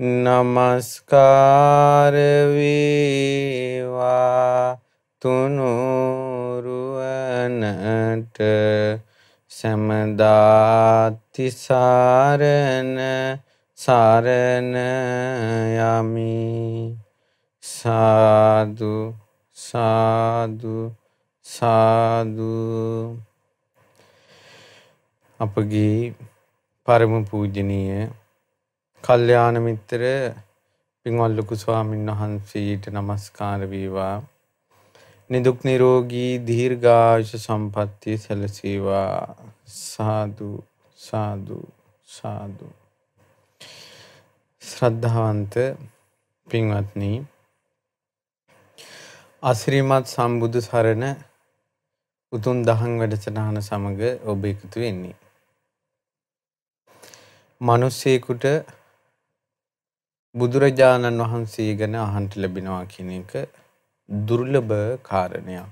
නමස්කාරවේවා තුනුරුවනට සැමදාතිසාරණ සරණයමි සාදු සාදු සාදු අපගේ පරම පූජනීය කල්්‍යයාන මිත්තර පින්වල් ලොකු ස්වාමීන් වහන්සේට නමස්කාර වේවා. නිදුක් නිරෝගී දීර්ඝායුෂ සම්පන්නිය සැලසේවා. සාදු සාදු සාදු. ශ්‍රද්ධාවන්ත පින්වත්නි අසිරිමත් සම්බුදු සරණ උතුම් දහම් වැඩසටහන සමග ඔබ එකතු වෙන්නේ. මිනිස්සෙකුට බුදුරජාණන් වහන්සේ ගැන අහන්ට ලැබෙනවා කියන එක දුර්ලභ කාරණයක්.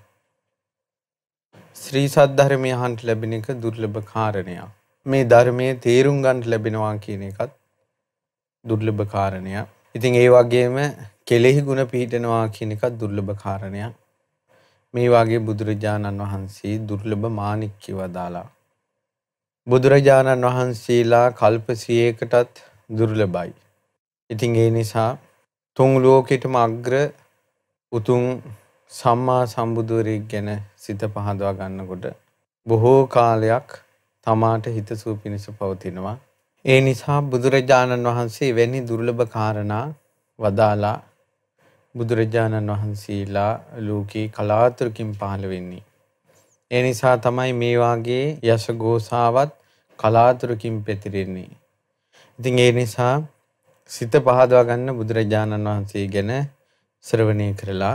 ශ්‍රී සද්ධර්මය අහන්ට ලැබෙන එක දුර්ලභ කාරණයක්. මේ ධර්මයේ තේරුම් ගන්නට ලැබෙනවා කියන එකත් දුර්ලභ කාරණයක්. ඉතින් ඒ වගේම කෙලෙහි ගුණ පිහිටනවා කියන එකත් දුර්ලභ කාරණයක්. මේ වගේ බුදුරජාණන් වහන්සේ දුර්ලභ මාණික්ක වදාලා. බුදුරජාණන් වහන්සේලා කල්ප 100කටත් දුර්ලභයි. ඉතින් ඒ නිසා තුන් ලෝකෙටම අග්‍ර උතුම් සම්මා සම්බුදුවරයෙක් ගැන සිත පහදවා ගන්නකොට බොහෝ කාලයක් තමාට හිතසුව පිණිස පවතිනවා. ඒ නිසා බුදුරජාණන් වහන්සේ වැනි දුර්ලභ කාරණා වදාලා බුදුරජාණන් වහන්සේලා ලෝකේ කලාතුරකින් පහළ වෙන්නේ. ඒ නිසා තමයි මේ වාගේ යශගෝසාවත් කලාතුරකින් පැතිරෙන්නේ. ඉතින් ඒ නිසා සිත පහදවා ගන්න බුදුරජාණන් වහන්සේ ගැන ශ්‍රවණය කරලා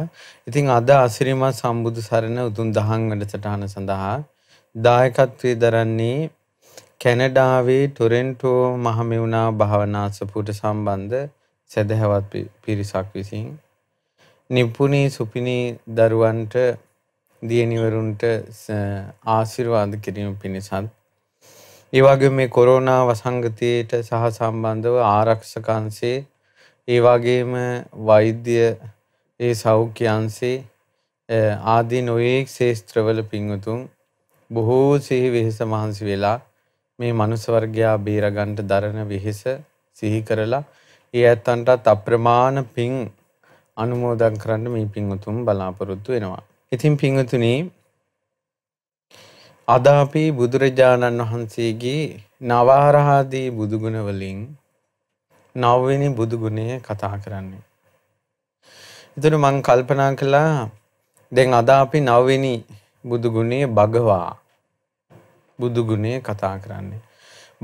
ඉතින් අද අසිරිමත් සම්බුදු සරණ උතුම් දහම් වැඩසටහන සඳහා දායකත්වයේ දරන්නේ කැනඩාවේ ටොරෙන්ටෝ මහමෙවුනා භාවනා සපුවට සම්බන්ධ සදහැවත් පිරිසක් විසින් නිපුණී සුපිනී දරුවන්ට දියණිවරුන්ට ආශිර්වාද කිරීම පිණිසත් ඒවාගේ මේ කොරෝනා වසංගතයට සහ සම්බන්ධව ආරක්ෂකන්සේ ඒවාගේම වෛද්‍ය ඒ සෞඛ්‍යන්සේ ආදී නොයෙක් ශේෂත්‍රවල පිංවතුන් බොහෝ සිහි වෙහෙස මහන්සි වෙලා මේ මනුසවර්ගයා බේරගන්ට දරණ වෙහෙස සිහි කරලා ඒ ඇත්තන්ටත් අප්‍රමාණ පින් අනුමෝදන් කරන්න මේ පිංවතුම් බලාපොරොත්තු වෙනවා. ඉතින් පිංවතුනී අද අපි බුදුරජාණන් වහන්සේගේ නවාරහාදී බුදුගුණ වලින් නවවෙනි බුදුගුණය කතා කරන්නේ. එතන මම කල්පනා කළා දැන් අද අපි නවවෙනි බුදුගුණයේ භගවා බුදුගුණය කතා කරන්නේ.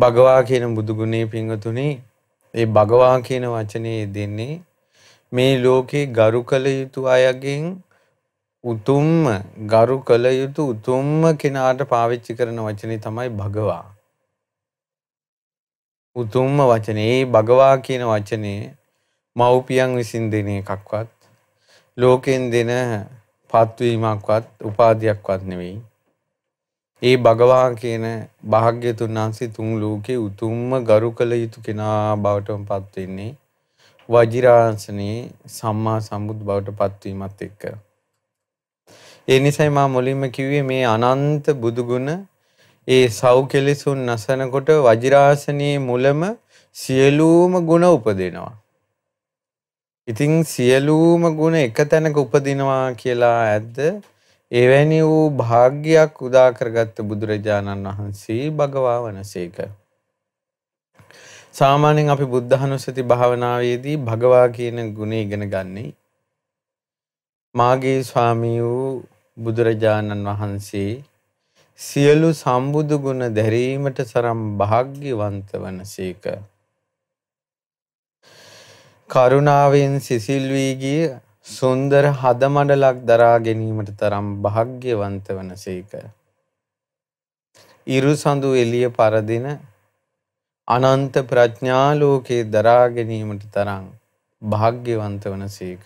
භගවා කියන බුදුගුණයේ පිංගතුනේ ඒ භගවා කියන වචනේ දෙන්නේ මේ ලෝකේ ගරු කළ යුතු අයගෙන් උතුම්ම ගරු කළ යුතු උතුම්ම කෙනාට පාවිච්චි කරන වචනේ තමයි භගවා. උතුම්ම වචනේ භගවා කියන වචනේ මව්පියන් විසින් දෙන එකක්වත් ලෝකෙන් දෙන පත්වීමක්වත් උපාධියක්වත් නෙවෙයි. ඒ භගවා කියන භාග්‍යතුන් වහන්සේ තුන් ලෝකේ උතුම්ම ගරු කළ යුතු කෙනා බවටම පත් වෙන්නේ වජිරාසනේ සම්මා සම්බුදු බවට පත්වීමත් එක්ක. ඒ නිසයි මා මුලින්ම කිව්වේ මේ අනන්ත බුදුගුණ ඒ සව් කෙලෙසුන් නසනකොට වජිරාසනයේ මුලම සියලූම ගුණ උපදිනවා. ඉතිං සියලූම ගුණ එක තැනක උපදිනවා කියලා ඇද්ද එවැනි වූ භාග්‍යයක් උදාකරගත්ත බුදුරජාණන් වහන්සේ භගවා වනසේක. සාමාන්‍යයෙන් අපි බුද්ධහනුස්සති භාවනාවේදී භගවා කියන ගුණ ඉගෙන ගන්නේ මාගේ ස්වාමී වූ බුදුරජාණන් වහන්සේ සියලු සම්බුදු ගුණ දැරීමට සරම් භාග්‍යවන්ත වනසේක. කරුණාවෙන් සිසිල් වී ගිය සුන්දර හදමඩලක් දරා ගැනීමට තරම් භාග්‍යවන්ත වනසේක. ඉරු සඳු එළිය පරදින අනන්ත ප්‍රඥාලෝකේ දරා ගැනීමට තරම් භාග්‍යවන්ත වනසේක.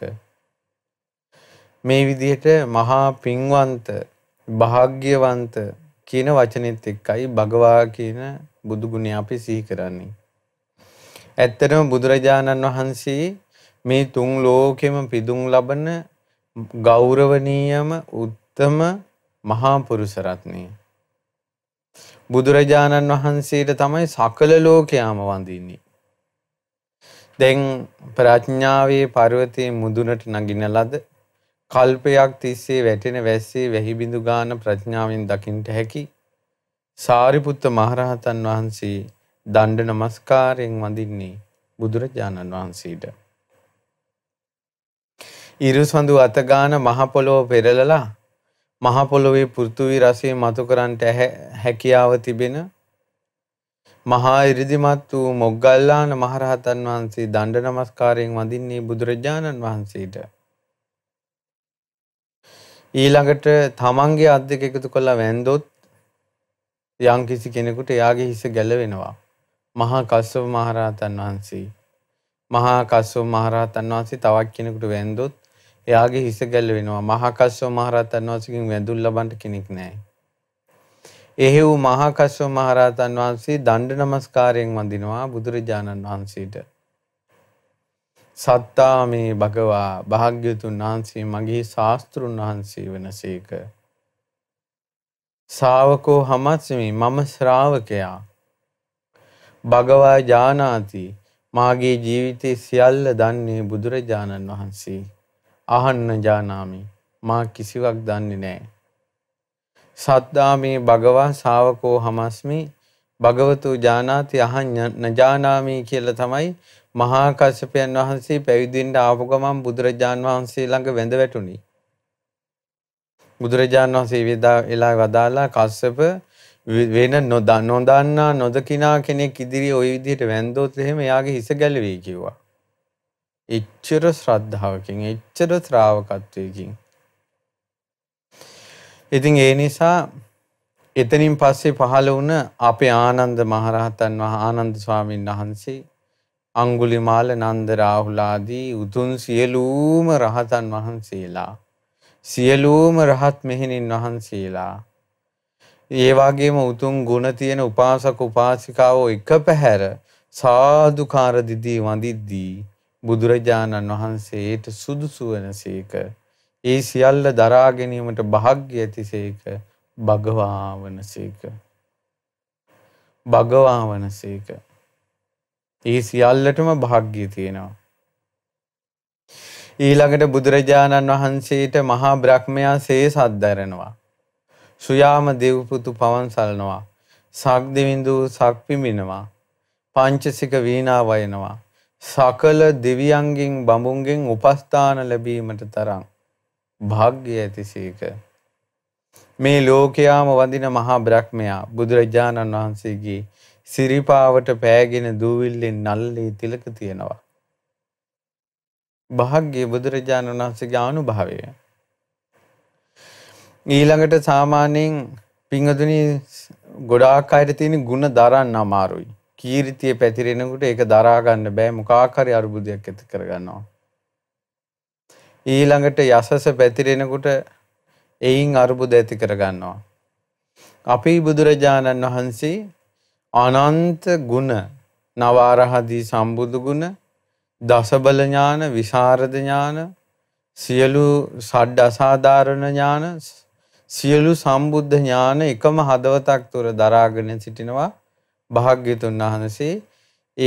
මේ විදිහට මහා පින්වන්ත භාග්‍යවන්ත කියන වචනෙත් එක්කයි භගවා කියන බුදු ගුණය අපි සිහි කරන්නේ. ඇත්තටම බුදුරජාණන් වහන්සේ මේ තුන් ලෝකෙම පිදුම් ලබන ගෞරවනීයම උත්තම මහා පුරුෂ රත්නය. බුදුරජාණන් වහන්සේට තමයි සකල ලෝකයාම වඳින්නේ. දැන් ප්‍රඥාවේ පර්වතයේ මුදුනට නගින ලද කල්පයක් තිස්සේ වැටෙන වැස්සේ වැහිබිඳු ගාන ප්‍රඥාවෙන් දකින්ට හැකි. සාරිපුත්ත මහරහතන් වහන්සේ දණ්ඩ නමස්කාරයෙන් වඳින්නේ බුදුරජාණන් වහන්සේට. ඉරුසඳු අතගාන මහපොළොව පෙරලලා මහපොළොවේ පෘථුවි රසය මතු කරන්නට හැකියාව තිබෙන මහා ඉරිදිමත් වූ මොග්ගල්ලාන මහරහතන් වහන්සේ දණ්ඩ නමස්කාරයෙන් වඳින්නේ බුදුරජාණන් වහන්සේට. ඊළඟට තමන්ගේ අත් දෙක එකතු කළා වැන්දොත් යම්කිසි කෙනෙකුට එයාගේ හිස ගැලවෙනවා. මහා කස්සප මහරහතන් වහන්සේ. මහා කස්සප මහරහතන් වහන්සේ තවත් කෙනෙකුට වැන්දොත් එයාගේ හිස ගැලවෙනවා. මහා කස්සප මහරහතන් වහන්සේගෙන් වැඳුම් ලබන්න කෙනෙක් නැහැ. එහෙව් මහා කස්සප මහරහතන් වහන්සේ දණ්ඩ නමස්කාරයෙන් වඳිනවා බුදුරජාණන් වහන්සේට. සත්තා මේ භගවා භාග්‍යතුන් වහන්සේ මගේ ශාස්තෘන් වහන්සේ වෙන සේක. සාවකෝ හමත්සමි මම ශ්‍රාවකයා. භගවා ජානාති මාගේ ජීවිතේ සියල්ල දන්නේ බුදුරජාණන් වහන්සේ. අහන්න ජානාමි මා කිසිවක් දන්නේ නෑ. සද්දා මේ භගවා ශාවකෝ හමස්මි භගවතු ජානාති අහඤ්ඤ නජානාමි කියලා තමයි මහා කශ්‍යපයන් වහන්සේ පැවිදෙන්න ආපු ගමන් බුදුරජාන් වහන්සේ ළඟ වැඳ වැටුණි. බුදුරජාන් වහන්සේ වේදා එලා වදාලා කස්සප වෙන නොදන්නා නොදකිනා කෙනෙක් ඉදිරියේ ওই විදිහට වැඳොත් එහෙම එයාගේ හිස ගැලවී කිව්වා. එච්චර ශ්‍රද්ධාවකින් එච්චර ශ්‍රාවකත්වයකින් ඉතින් ඒ නිසා එතනින් පස්සේ පහළ වුණ අපේ ආනන්ද මහරහතන් වහන්සේ ආනන්ද ස්වාමීන් වහන්සේ අංගුලිමාල නන්ද රාහුලාදී උතුම් සියලූම රහතන් වහන්සේලා සියලූම රහත් මෙහෙණින් වහන්සේලා ඒ වගේම උතුම් ගුණ තියෙන උපාසක උපාසිකාවෝ එක පැහැර සාදුකාර දිදී වඳිද්දී බුදුරජාණන් වහන්සේට සුදුසු වනසේක ඒ සියල්ල දරා ගැනීමට භාග්‍ය ඇතිසේක භගවා වනසේක භගවා වනසේක ඒ සියල්ලටම භාග්‍ය තියෙනවා. ඊළඟට බුදුරජාණන් වහන්සේට මහා බ්‍රහ්මයා සේසත් දරනවා. සුයාම දෙව්පුතු පවන් සලනවා. සක්දිවිඳු සක් පිමිනවා. පංචසික වීණා වයනවා. සකල දෙවියන්ගෙන් බඹුන්ගෙන් උපස්ථාන ලැබීමට තරම් භාග්‍ය ඇතිසේක. මේ ලෝකයාම වඳින මහා බ්‍රහ්මයා බුදුරජාණන් වහන්සේගේ සිරිපාවට පෑගෙන දූවිල්ලෙන් නල්ලේ තිලක තියෙනවා. භාග්‍ය බුදුරජාණන් වහන්සේගේ අනුභවය. ඊළඟට සාමාන්‍යයෙන් පිංහතුනි ගොඩාක් අයට තියෙන ಗುಣ දරන්න අමාරුයි. කීර්තිය පැතිරෙනකොට ඒක දරා ගන්න බෑ මොකක් හරි අරුබුදයක් ඇති කරගන්නවා. ඊළඟට යසස පැතිරෙනකොට එයින් අරුබුද ඇති කරගන්නවා. අපි බුදුරජාණන් වහන්සේ අනන්ත ගුණ නවාරහදී සම්බුදු ගුණ දසබල ඥාන විශාරද ඥාන සියලු සඩ් අසාධාරණ ඥාන සියලු සම්බුද්ධ ඥාන එකම හදවතක් තුර දරාගෙන සිටිනවා භාග්‍යතුන් වහන්සේ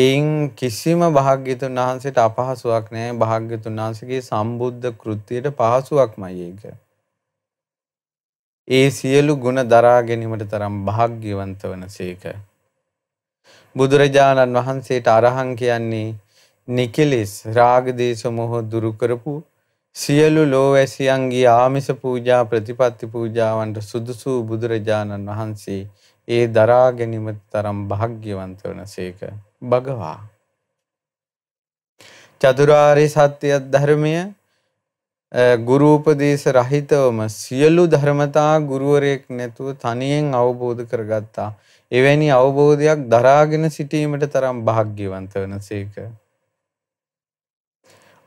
එයින් කිසිම භාග්‍යතුන් වහන්සේට අපහසුවක් නැහැ භාග්‍යතුන් වහන්සේගේ සම්බුද්ධ කෘත්‍යයට පහසුවක්මයි ඒක ඒ සියලු ගුණ දරා ගැනීමට තරම් භාග්‍යවන්ත වනසේක බුදුරජාණන් වහන්සේට අරහං කියන්නේ නිකිලිස් රාගදේශ මොහ දුරු කරපු සියලු ලෝවැසියන්ගේ ආමිස පූජා ප්‍රතිපත්ති පූජාවන්ට සුදුසු බුදුරජාණන් වහන්සේ ඒ දරා ගැනීම තරම් භාග්‍යවන්ත වනසේක භගවා චතුරාර්ය සත්‍ය ධර්මය ගුරුපදේශ රහිතවම සියලු ධර්මතා ගුරුවරයෙක් නැතුව තනියෙන් අවබෝධ කරගත්තා එවැනි අවබෝධයක් දරාගෙන සිටීමට තරම් භාග්‍යවන්ත වන සේක.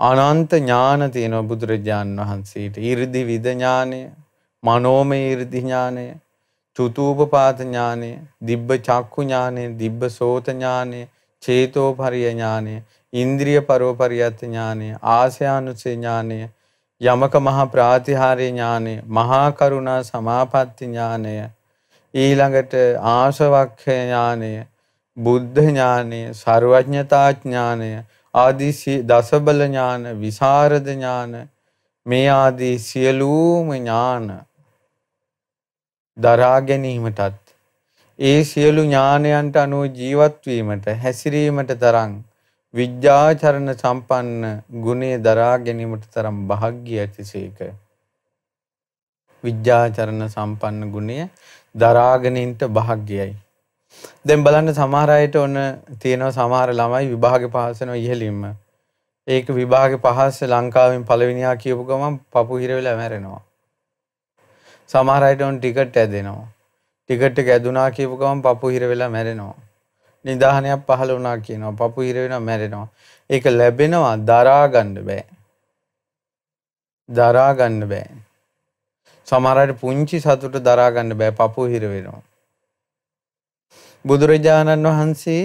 අනන්ත ඥාන තියෙනවා බුදුරජාණන් වහන්සේට. 이르දි විද ඥානය, මනෝමය 이르දි ඥානය, චුතූපපාත ඥානය, දිබ්බ චක්කු ඥානය, දිබ්බ සෝත ඥානය, චේතෝපරිය ඥානය, ඉන්ද්‍රිය පරෝපරියත් ඥානය, ආසයානුසේ ඥානය, යමක මහා ප්‍රාතිහාර්ය ඥානය, මහා කරුණා සමාපatti ඥානය ඊළඟට ආශවක්ඛ ඥානය, බුද්ධ ඥානය, ਸਰවඥතා ඥානය ආදී දසබල ඥාන, විසරද ඥාන මේ ආදී සියලුම ඥාන දරා ගැනීමටත් ඒ සියලු ඥානයන්ට අනුව ජීවත් වීමට හැසිරීමට තරම් විද්‍යාචරණ සම්පන්න ගුණේ දරා ගැනීමට තරම් වාග්ය ඇතිසේක විද්‍යාචරණ සම්පන්න ගුණය දරාගෙන ඉන්න භාග්යයි. දැන් බලන්න සමහර අයට ඔන්න තියෙනවා සමහර ළමයි විභාග පාස් වෙනවා ඉහළින්ම. ඒක විභාග පහස් ලංකාවෙන් පළවෙනියා කියපු ගමන් පපු හිර වෙලා මැරෙනවා. සමහර අයට ඔන්න ටිකට් ඇදෙනවා. ටිකට් එක ඇදුනා කියපු ගමන් පපු හිර වෙලා මැරෙනවා. නිදාහනයක් පහළ වුණා කියනවා. පපු හිර වෙනවා මැරෙනවා. ඒක ලැබෙනවා දරා ගන්න බෑ. දරා ගන්න බෑ. සමහරට පුංචි සතුට දරාගන්න බෑ පපුව හිර වෙනවා. බුදුරජාණන් වහන්සේ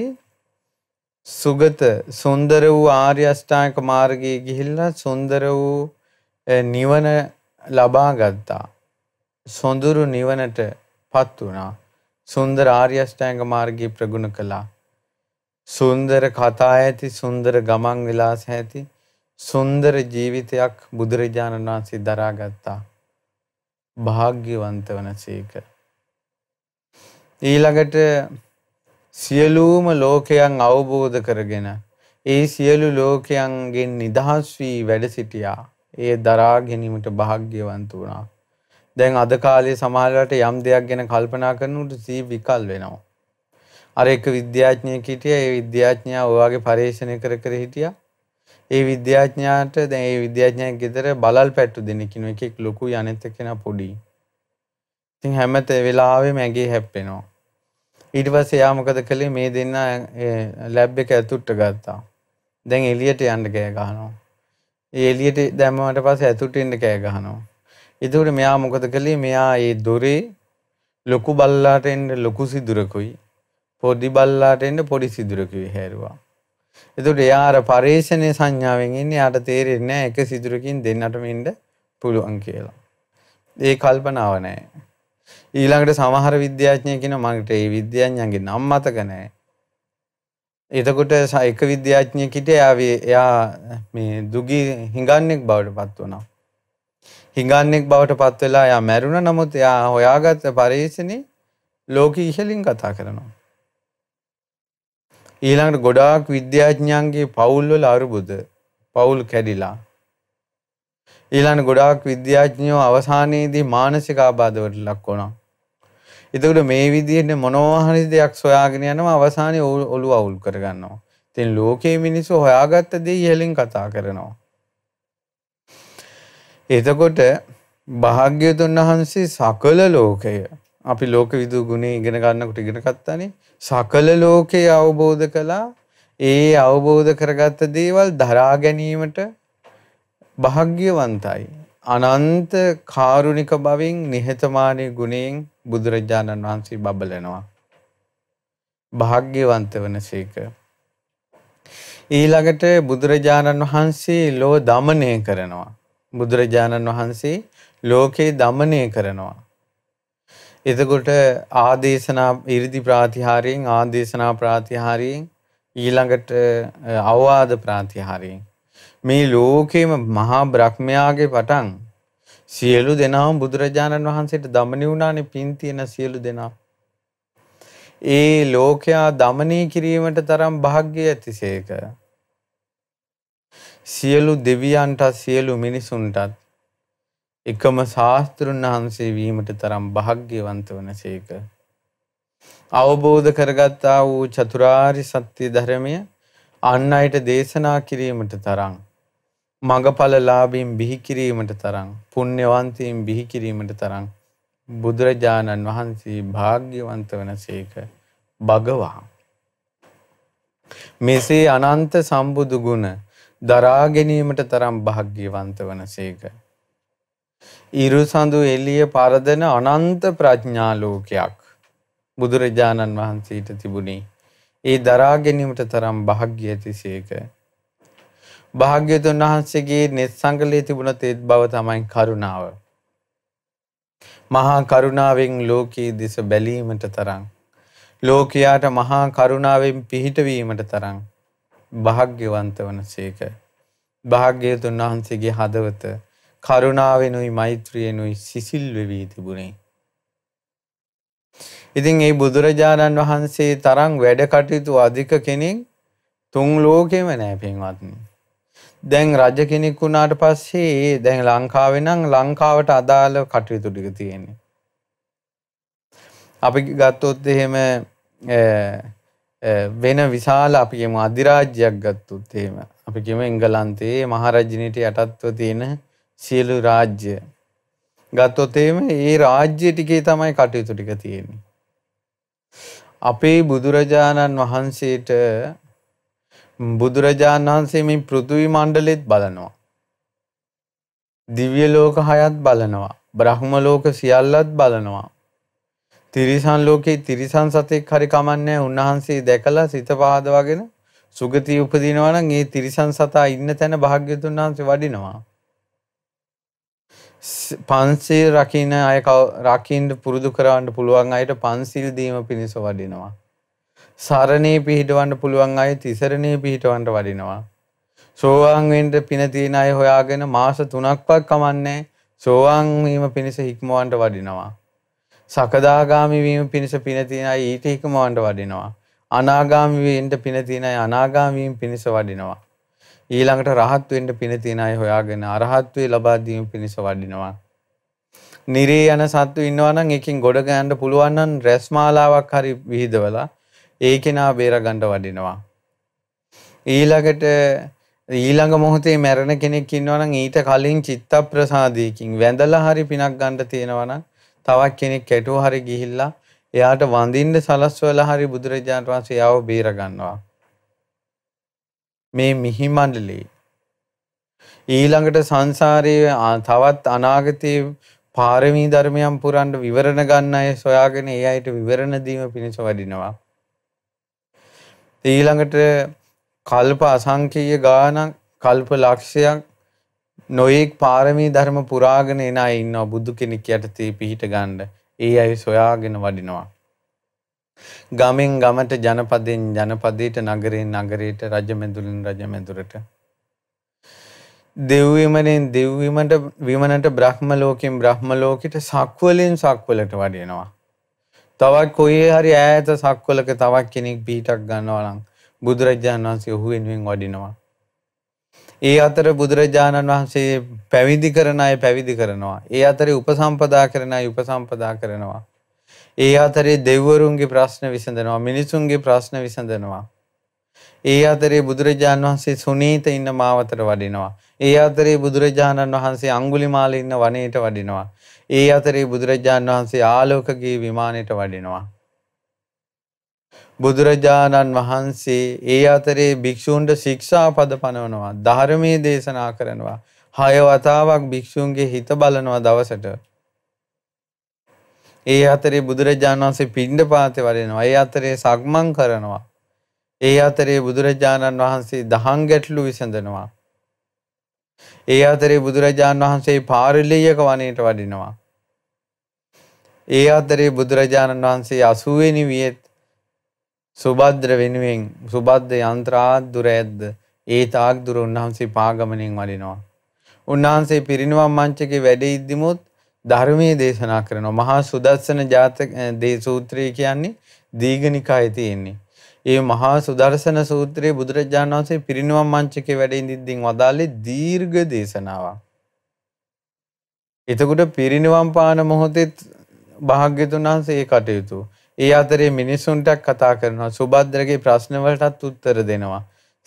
සුගත සුන්දර වූ ආර්ය අෂ්ටාංග මාර්ගයේ ගිහිල්ලා සුන්දර වූ නිවන ලබා ගත්තා. සොඳුරු නිවනට පත් වුණා. සුන්දර ආර්ය අෂ්ටාංග මාර්ගය ප්‍රගුණ කළා. සුන්දර කතා ඇති සුන්දර ගමන් විලාස ඇති සුන්දර ජීවිතයක් බුදුරජාණන් වහන්සේ දරාගත්තා. භාග්‍යවන්ත වන සේක. ඊළඟට සියලූම ලෝකයන් අවබෝධ කරගෙන ඒ සියලු ලෝකයන්ගෙන් නිදහස් වී වැඩ සිටියා. ඒ දරා ගැනීමට භාග්‍යවන්ත වුණා. දැන් අද කාලේ සමහරවිට යම් දෙයක් ගැන කල්පනා කරනකොට සී විකල් වෙනවා. අර එක විද්‍යාඥයෙක් හිටියා ඒ විද්‍යාඥයා ඔයගේ පරීක්ෂණය කර කර හිටියා ඒ විද්‍යාඥයාට දැන් ඒ විද්‍යාඥයෙක් ගෙදර බලල් පැට්ටු දෙනෙක් ඉන්නවා. එකෙක් ලොකුයි අනෙත් එක්කෙනා පොඩියි. ඉතින් හැම වෙලාවෙම ඇගේ හැප්පෙනවා. ඊට පස්සේ එයා මොකද කළේ මේ දෙන්න ලැබ් එක ඇතුට්ට ගත්තා. දැන් එළියට යන්න කෑ ගහනවා. ඒ එළියට දැම්මමට පස්සේ ඇතුට්ට එන්න කෑ ගහනවා. ඒතකොට මෙයා මොකද කළේ මෙයා ඒ දොරේ ලොකු බල්ලාට එන්න ලොකු සිදුරකුයි පොඩි බල්ලාට එන්න පොඩි සිදුරකුයි හැරුවා. එතුට යාර පර්ේෂණය සංඥාවෙන් ඉන්න යට තේරෙන්නේ එක සිදුරකින් දෙන්නට මින්ට පුළුවන් කියලා. ඒ කල්පනාව නෑ. ඊළඟට සමහර විද්‍යාඥය කියෙන මඟට ඒ විද්‍යාඥන්ගේ නම් මතක නෑ. එතකොට සයික විද්‍යාඥයකිට යාවේ එයා මේ දුගී හිඟන්නෙක් බවට පත් වනා. හිඟන්නෙක් බවට පත්වෙලා යා මැරුණ නමුත් එයා හොයාගත්ත පර්ේෂණය ලෝක ඉහලින් කතා කරනවා. ඊළඟට ගොඩාක් විද්‍යාඥයන්ගේ පවුල්වල අරුබුද පවුල් කැඩිලා ඊළඟ ගොඩාක් විද්‍යාඥයෝ අවසානයේදී මානසික ආබාධවලට ලක් වෙනවා එතකොට මේ විදිහට මොනවා හරි දෙයක් සොයාගෙන යනවා අවසානයේ ඔළුව අවුල් කරගන්නවා ඉතින් ලෝකයේ මිනිස්සු හොයාගත්ත දේ ඉහලින් කතා කරනවා එතකොට භාග්‍යතුන් වහන්සේ සකල ලෝකය අපි ලෝක විදූ ගුණේ ඉගෙන ගන්නකොට ඉගෙන ගත්තානේ සකල ලෝකේ අවබෝධ කළා ඒ අවබෝධ කරගත්ත දේවල් දරා ගැනීමට භාග්‍යවන්තයි අනන්ත කාරුණික බවින් නිහතමානී ගුණයෙන් බුදුරජාණන් වහන්සේ බබලනවා භාග්‍යවන්ත වනසේක ඊළඟට බුදුරජාණන් වහන්සේ ලෝ දමනය කරනවා බුදුරජාණන් වහන්සේ ලෝකේ දමනය කරනවා එතකොට ආදේශනා 이르දි ප්‍රාතිහාරයෙන් ආදේශනා ප්‍රාතිහාරයෙන් ඊළඟට අවවාද ප්‍රාතිහාරයෙන් මේ ලෝකේම මහා බ්‍රහ්මයාගේ පටන් සියලු දෙනාම බුදුරජාණන් වහන්සේට දමණය වුණානේ පින් තියෙන සියලු දෙනා. ඒ ලෝකයා දමනය කිරීමට තරම් භාග්‍ය ඇතිසේක. සියලු දෙවියන්ටත් සියලු මිනිසුන්ටත් එකම ශාස්තෘන් වහන්සේ වීමට තරම් භාග්‍යවන්ත වන සේක. අවබෝධ කරගත්තා වූ චතුරාරි සත්‍ය ධර්මය අන් අයට දේශනා කිරීමට තරම් මඟඵලලාභීන් බිහිකිරීමට තරම් පුණ්‍යවන්තයින් බිහිකිරීමට තරම් බුදුරජාණන් වහන්සේ භාග්‍යවන්ත වන සේක භගවා. මෙසේ අනන්ත සම්බුදු ගුණ දරා ගැනීමට තරම් භාග්‍යවන්ත වන සේක. ඉරුසඳු එළිය පරදන අනන්ත ප්‍රඥා ලෝකයක් බුදුරජාණන් වහන්සේට තිබුණේ. ඒ දරා ගැනීමට තරම් භාග්‍ය ඇතිසේක. භාග්‍යතුන් වහන්සේගේ නෙත්සංගලයේ තිබුණ තෙත් බව තමයි කරුණාව. මහා කරුණාවෙන් ලෝකයේ දෙස බැලීමට තරම් ලෝකයාට මහා කරුණාවෙන් පිහිටවීමට තරම් භාග්‍යවන්ත වනසේක. භාග්‍යතුන් වහන්සේගේ හදවත කරුණාවෙනුයි මෛත්‍රියනුයි සිසිල් වෙවී තිබුණේ. ඉතින් ඒ බුදුරජාණන් වහන්සේ තරම් වැඩ කටයුතු අධික කෙනෙක් තුන් ලෝකෙම නෑ පින්වත්නි. දැන් රජ කෙනෙක් වුණාට පස්සේ ඒ දැන් ලංකාවේ නම් ලංකාවට අදාළ කටයුතු ටික තියෙන්නේ. අපි ගත්තොත් එහෙම වෙන විශාල අපි කියමු අධිරාජ්‍යයක් ගත්තොත් එහෙම අපි කියමු එංගලන්තයේ මහරජිනිට යටත්ව තියෙන සියලු රාජ්‍ය ගත්තොත් එහෙම ඒ රාජ්‍ය ටිකේ තමයි කටයුතු ටික තියෙන්නේ. අපේ බුදුරජාණන් වහන්සේට බුදුරජාණන් වහන්සේ මේ පෘථිවි මණ්ඩලෙත් බලනවා. දිව්‍ය ලෝක හයත් බලනවා. බ්‍රහ්ම ලෝක සියල්ලත් බලනවා. තිරිසන් ලෝකේ තිරිසන් සතෙක් හරි කමන්නේ උන්වහන්සේ දැකලා සිත පහදවාගෙන සුගතිය උපදිනවා නම් ඒ තිරිසන් සතා ඉන්න තැන භාග්‍යතුන් වහන්සේ වඩිනවා. පන්සිල් රකින අය රකින්ට පුරුදු කරවන්න පුළුවන් අයට පන්සිල් දීම පිණිස වඩිනවා. සරණේ පිහිටවන්න පුළුවන් අය තිසරණේ පිහිටවන්ට වඩිනවා. සෝවාන්වෙන්ට පිනතින අය හොයාගෙන මාස තුනක්වත් කමන්නේ සෝවාන්වීම පිණිස හික්මුවන්ට වඩිනවා. සකදාගාමිවීම පිණිස පිනතින අය ඊට හික්මුවන්ට වඩිනවා. අනාගාමිවීන්ට පිනතින අය අනාගාමීම් පිණිස වඩිනවා. ඊළඟට රහත් වෙන්න පින තියෙන අය හොයාගෙන අරහත්වේ ලබා දීම පිණිස වඩිනවා. නිරේ යන සත්තු ඉන්නවා නම් ඒකෙන් ගොඩ ගන්න පුළුවන් නම් රැස්මාලාවක් හරි විහිදවලා ඒ කෙනා බේර ගන්න වඩිනවා. ඊළඟට ඊළඟ මොහොතේ මැරෙන කෙනෙක් ඉන්නවා නම් ඊට කලින් චිත්ත ප්‍රසාදයකින් වැඳලා හරි පිනක් ගන්න තියෙනවා නම් තවත් කෙනෙක් කැටුව හරි ගිහිල්ලා එයාට වඳින්න සලස්වලා හරි බුදුරජාණන් වහන්සේ ආව බේර ගන්නවා. මේ මිහි මණ්ඩලේ ඊළඟට සංසාරයේ තවත් අනාගතයේ පාරමී ධර්මයන් පුරන්න විවරණ ගන්න අය සොයාගෙන ඒ අයට විවරණ දීම පිණිස වඩිනවා ඊළඟට කල්ප අසංකීය ගානක් කල්ප ලක්ෂයක් නොයෙක් පාරමී ධර්ම පුරාගෙන එන අය ඉන්නවා බුදු කෙනෙක් යටතේ පිහිට ගන්න ඒ අය සොයාගෙන වඩිනවා ගමෙන් ගමට ජනපදෙන් ජනපදයට නගරෙන් නගරයට රජමැදුලින් රජමැදුරට දෙව්විමනෙන් දෙව්විමට විමනට බ්‍රහ්ම ලෝකෙන් බ්‍රහ්ම ලෝකෙට සක්වලෙන් සක්වලට වඩිනවා තවත් කොහේ හරි ඈත සක්වලක තවත් කෙනෙක් පිහිටක් ගන්නවා නම් බුදුරජාණන් වහන්සේ ඔහු වෙනුවෙන් වඩිනවා ඒ අතර බුදුරජාණන් වහන්සේ පැවිදි කරන අය පැවිදි කරනවා ඒ අතරේ උපසම්පදා කරන අය උපසම්පදා කරනවා ඒ අතරේ දෙව්වරුන්ගේ ප්‍රශ්න විසඳනවා මිනිසුන්ගේ ප්‍රශ්න විසඳනවා. ඒ අතරේ බුදුරජාණන් වහන්සේ සුනීත ඉන්න මාවතට වඩිනවා. ඒ අතරේ බුදුරජාණන් වහන්සේ අඟුලිමාල ඉන්න වනයේට වඩිනවා. ඒ අතරේ බුදුරජාණන් වහන්සේ ආලෝකගේ විමානයට වඩිනවා. බුදුරජාණන් වහන්සේ ඒ අතරේ භික්ෂූන්ට ශික්ෂා පද පනවනවා ධර්මයේ දේශනා කරනවා හය වතාවක් භික්ෂූන්ගේ හිත බලනවා දවසට ඒ අතරේ බුදුරජාණන් වහන්සේ පිණ්ඩපාතේ වඩිනවා. ඒ අතරේ සක්මන් කරනවා. ඒ අතරේ බුදුරජාණන් වහන්සේ දහං ගැටළු විසඳනවා. ඒ අතරේ බුදුරජාණන් වහන්සේ පාරිලීයක වනයේට වඩිනවා. ඒ අතරේ බුදුරජාණන් වහන්සේ 80 වෙනි වියෙත් සුබද්‍ර වෙනුවෙන් සුබද්ද යන්ත්‍රාත් දුර ඇද්ද ඒ තාක් දුර උන්වහන්සේ පාගමණයෙන් වඩිනවා. උන්වහන්සේ පිරිනුවම් මංචකේ වැඩ ඉද්දිමුත් ධර්මයේ දේශනා කරනවා. මහා සුදස්සන ජාතක දේ සූත්‍රය කියන්නේ දීඝනිකායේ තියෙන්නේ. ඒ මහා සුදර්ශන සූත්‍රයේ බුදුරජාණන් වහන්සේ පිරිනිවන් මංචකේ වැඩ ඉඳින්දින් වදාළේ දීර්ඝ දේශනාවක්. එතකොට පිරිනිවන් පාන මොහොතෙත් භාග්‍යතුන් වහන්සේ ඒ කටයුතු. ඒ අතරේ මිනිසුන්ට කතා කරනවා. සුබද්‍රගේ ප්‍රශ්න වලටත් උත්තර දෙනවා.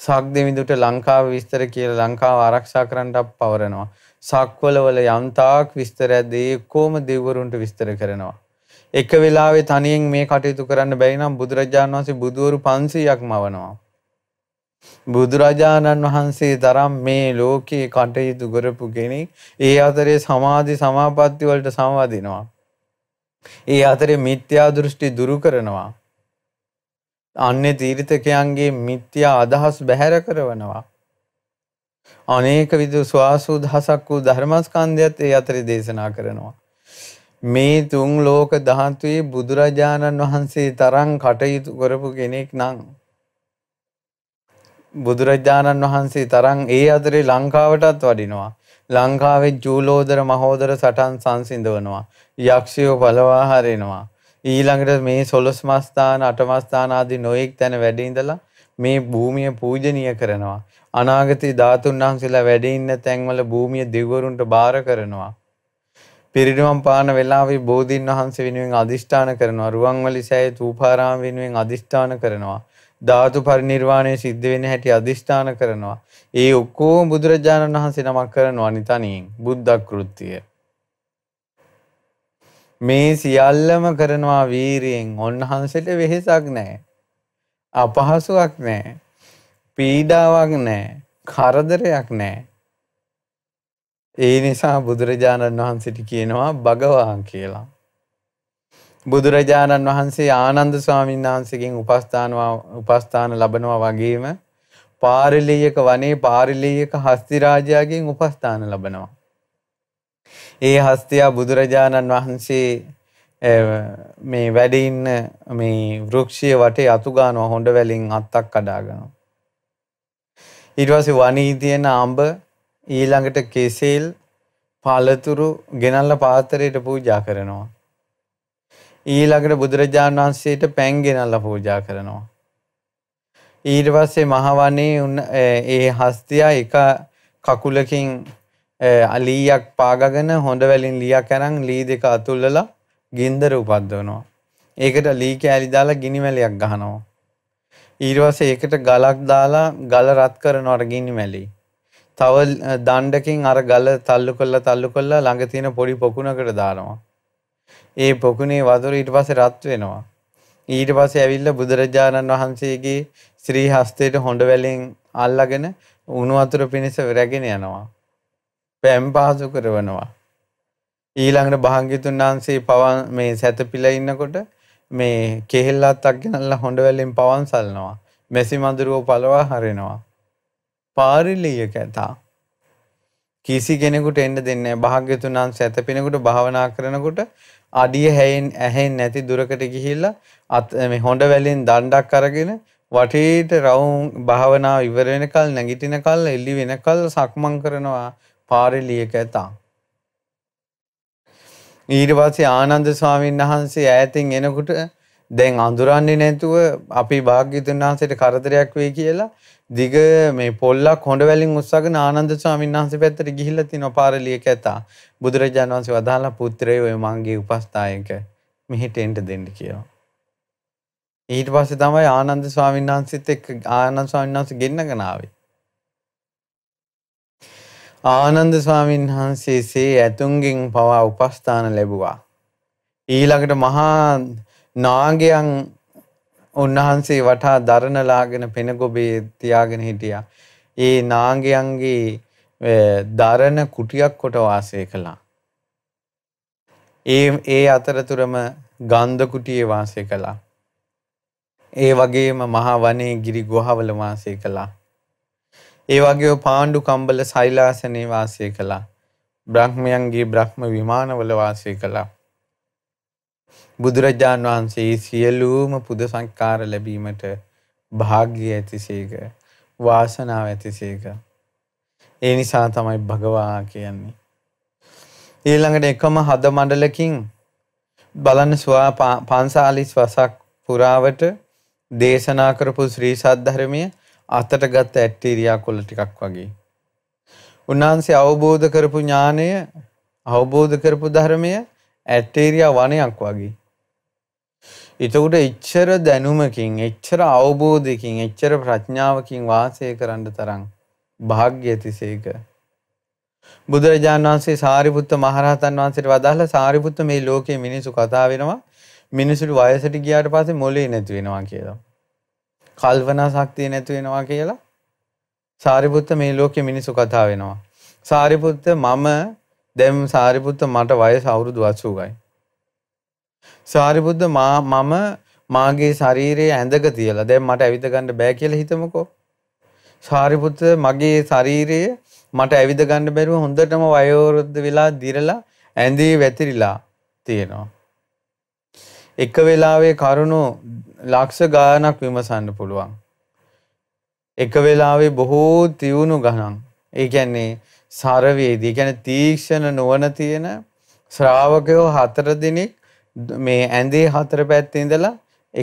සක්දෙවිඳුට ලංකාව විස්තර කියලා ලංකාව ආරක්ෂා කරන්නත් පවරනවා. සක්වලවල යම්තාක් විස්තරයක් දේ කොම දෙවරුන්ට විස්තර කරනවා. එක වෙලාවේ තනියෙන් මේ කටයුතු කරන්න බැරිනම් බුදුරජාණන් වහන්සේ බුදුවරු 500ක් මවනවා. බුදුරජාණන් වහන්සේ තරම් මේ ලෝකේ කටයුතු කරපු කෙනෙක් ඒ අතරේ සමාධි සමාපatti වලට සමවදිනවා. ඒ අතරේ මිත්‍යා දෘෂ්ටි දුරු කරනවා. අන්නේ තීර්ථකයන්ගේ මිත්‍යා අදහස් බැහැර කරනවා. අනේක විදු ස්වාසුදහසක් වූ ධර්මස්කන්ධයත් ඒ අතරේ දේශනා කරනවා. මේ තුන් ලෝක ධාතුවේ බුදුරජාණන් වහන්සේ තරම් කටයුතු කරපු කෙනෙක් නම් බුදුරජාණන් වහන්සේ තරම් ඒ අතරේ ලංකාවටත් වඩිනවා. ලංකාවේ ජූලෝදර මහෝදර සටන් සංසිඳවනවා. යක්ෂයෝ පලවා හරිනවා. ඊළඟට මේ සොළොස් මස්ථාන අටමස්ථාන ආදී නොයෙක් තැන වැඩ ඉඳලා මේ භූමිය පූජනීය කරනවා. අනාගතයේ ධාතුන් වහන්සේලා වැඩ ඉන්න තැන්වල භූමිය දෙවිවරුන්ට බාර කරනවා. පිරිනිවන් පාන වෙලාවේ බෝධීන් වහන්සේ වෙනුවෙන් අදිෂ්ඨාන කරනවා. රුවන්වැලි සෑයේ තූපාරාම වෙනුවෙන් අදිෂ්ඨාන කරනවා. ධාතු පරිනිර්වාණය සිද්ධ වෙන හැටි අදිෂ්ඨාන කරනවා. ඒ ඔක්කොම බුදුරජාණන් වහන්සේ නමක් කරනවා නිතනින් බුද්ධ කෘත්‍යය. මේ සියල්ලම කරනවා වීරියෙන් ඔන්වහන්සේට වෙහෙසක් නැහැ. අපහසුයක් නැහැ. පීඩාවක් නෑ කරදරයක් නෑ. ඒ නිසා බුදුරජාණන් වහන්සිට කියනවා භගවාන් කියලා. බුදුරජාණන් වහන්සේ ආනන්ද ස්වාමීන් වහන්සේගෙන් උපස්ථානවා උපස්ථාන ලබනවා වගේම පාරිලීයක වනේ පාරිලීයක හස්ති රාජයාගෙන් උපස්ථාන ලබනවා. ඒ හස්තියා බුදුරජාණන් වහන්සේ මේ වැඩ ඉන්න මේ වෘක්ෂයේ වටේ අතු ගන්නවා හොඬ වැලින් අත්තක් කඩා ගන්නවා. ඊටවාසේ වනී තියෙන අඹ ඊළඟට කෙසෙල් පළතුරු ගෙනල්ල පාතරයට පූජා කරනවා. ඊළඟට බුදුරජාණන් වහන්සේට පැන් ගෙනල්ල පූජා කරනවා. ඊට පස්සේ මහවනේ ඒ හස්තියා එක කකුලකින් අලීයක් පාගගෙන හොඳ වැලින් ලියක් අරන් ලී දෙක අතුල්ලලා ගින්දර උපද්දවනවා. ඒකට ලී කෑලි දාලා ගිනි මැලයක් ගහනවා. ඊරවාසේ ඒකට ගලක් දාලා ගල රත් කරනවට ගිනි මැලි. තව දණ්ඩකින් අර ගල තල්ලු කොල්ලා තල්ලු කොල්ලා ළඟ තියෙන පොඩි පොකුණකට දානවා. ඒ පොකුණේ වතුර ඊට පස්සේ රත් වෙනවා. ඊට පස්සේ ඇවිල්ලා බුදුරජාණන් වහන්සේගේ ශ්‍රී හස්තයට හොඬ වැලෙන් අල්ලගෙන උණු වතුර පිණිස රැගෙන යනවා. පැම් පහසු කරවනවා. ඊළඟට භාග්‍යතුන් වහන්සේ පවන් මේ සැතපිලා ඉන්නකොට මේ කෙහෙල්ලත්තක් ගෙනල්ලා හොඬවැලෙන් පවන්සල්නවා. මෙසි මඳුරුව පලවා හරිනවා. පාරිල්ලිය කැතා. කිසි කෙනෙකුට එන්න දෙන්නේ භාග්‍යතුන් වහන්සේ ඇතපිනකොට භාවනා කරනකොට අඩිය හැයෙන් ඇහෙන් නැති දුරකට ගිහිල්ලා අත් මේ හොඬ වැලෙන් දණ්ඩක් අරගෙන වටේට රවුම් භාවනාව ඉවර වෙනකල් නැගිටිනකල් එළි වෙනකල් සක්මන් කරනවා පාරිලියක ඇතා. ඊට පස්සේ ආනන්ද ස්වාමීන් වහන්සේ ඈතින් එනකොට දැන් අඳුරන්නේ නැතුව අපි භාග්‍යතුන් වහන්සේට කරදරයක් වෙයි කියලා දිග මේ පොල්ලක් හොඬ වැලින් උස්සගෙන ආනන්ද ස්වාමීන් වහන්සේ පැත්තට ගිහිල්ලා තිනවා පාරලියක ඇතා. බුදුරජාණන් වහන්සේ වදාලා පුත්‍රයෝ ඔය මංගේ උපස්ථායක මෙහෙට එන්න දෙන්න කියලා. ඊට පස්සේ තමයි ආනන්ද ස්වාමීන් වහන්සේත් එක්ක ආනන්ද ස්වාමීන් වහන්සේ ගෙන්නගෙන ආවේ. ආනන්ද ස්වාමීන් වහන්සේ සේ ඇතුන්ගෙන් පවා උපස්ථාන ලැබුවා. ඊළඟට මහා නාගයන් උන්වහන්සේ වටා දරණලාගෙන පෙනගොබේ තියාගෙන හිටියා. ඒ නාගයන්ගේ දරණ කුටියක් කොට වාසය කළා. ඒ ඒ අතරතුරම ගන්ධ කුටියේ වාසය කළා. ඒ වගේම මහා වනයේ ගිරි ගුහවල වාසය කළා. ඒ වගේ පාණ්ඩු කම්බල සෛලාසනේ වාසය කළා. බ්‍රහ්මයන්ගේ බ්‍රහ්ම විමානවල වාසය කළා. බුදුරජාන් වහන්සේ සියලූම පුද සංකාර ලැබීමට භාග්‍ය ඇතිසේක වාසනාව ඇතිසේක. ඒ නිසා තමයි භගවා කියන්නේ. ඊළඟට එකම හද මඩලකින් බලන්න ස්වා පන්සාලිස් වසක් පුරාවට දේශනා කරපු ශ්‍රී සද්ධර්මය අතට ගත්ත ඇට්ටීරියා කොළ ටිකක් වගේ. උන්වහන්සේ අවබෝධ කරපු ඥානය අවබෝධ කරපු ධර්මය ඇට්ටේරියා වනයක් වගේ. එතකොට එච්චර දැනුමකින් එච්චර අවබෝධයකින් එච්චර ප්‍රඥාවකින් වාසය කරන්න තරම් භාග්‍ය ඇතිසේක. බුදුරජාණන් වහන්සේ සාරිපුත්ත මහරහතන් වහන්සේට වදාහලා සාරිපුත්ත මේ ලෝකයේ මිනිසු කතා වෙනවා මිනිසුන්ට වයසට ගියාට පස්සේ මොළේ නැති වෙනවා කියලා. කල්වනා ශක්තිය නැතු වෙනවා කියලා සාරිපුත්ත මේ ලෝකේ මිනිසු කතා වෙනවා. සාරිපුත්ත මම දැන් සාරිපුත්ත මට වයස අවුරුදු 80යි. සාරිපුත්ත මා මම මාගේ ශරීරයේ ඇඳක තියලා දැන් මට ඇවිද ගන්න බෑ කියලා හිතමුකෝ. සාරිපුත්ත මගේ ශරීරයේ මට ඇවිද ගන්න බැරුව හොඳටම වයෝවෘද්ධ වෙලා දිරලා ඇඳේ වැතිරිලා තියෙනවා. එක වෙලාවේ කරුණු ලක්ෂ ගානක් විමසන්න පුළුවන්. එක වෙලාවේ බොහෝ තියුණු ගණන්. ඒ කියන්නේ සරවේදී ගැන තීක්ෂණ නුවන තියෙන ශ්‍රාවකයෝ හතර දෙනෙක් මේ ඇඳේ හතර පැත්ත ඉඳලා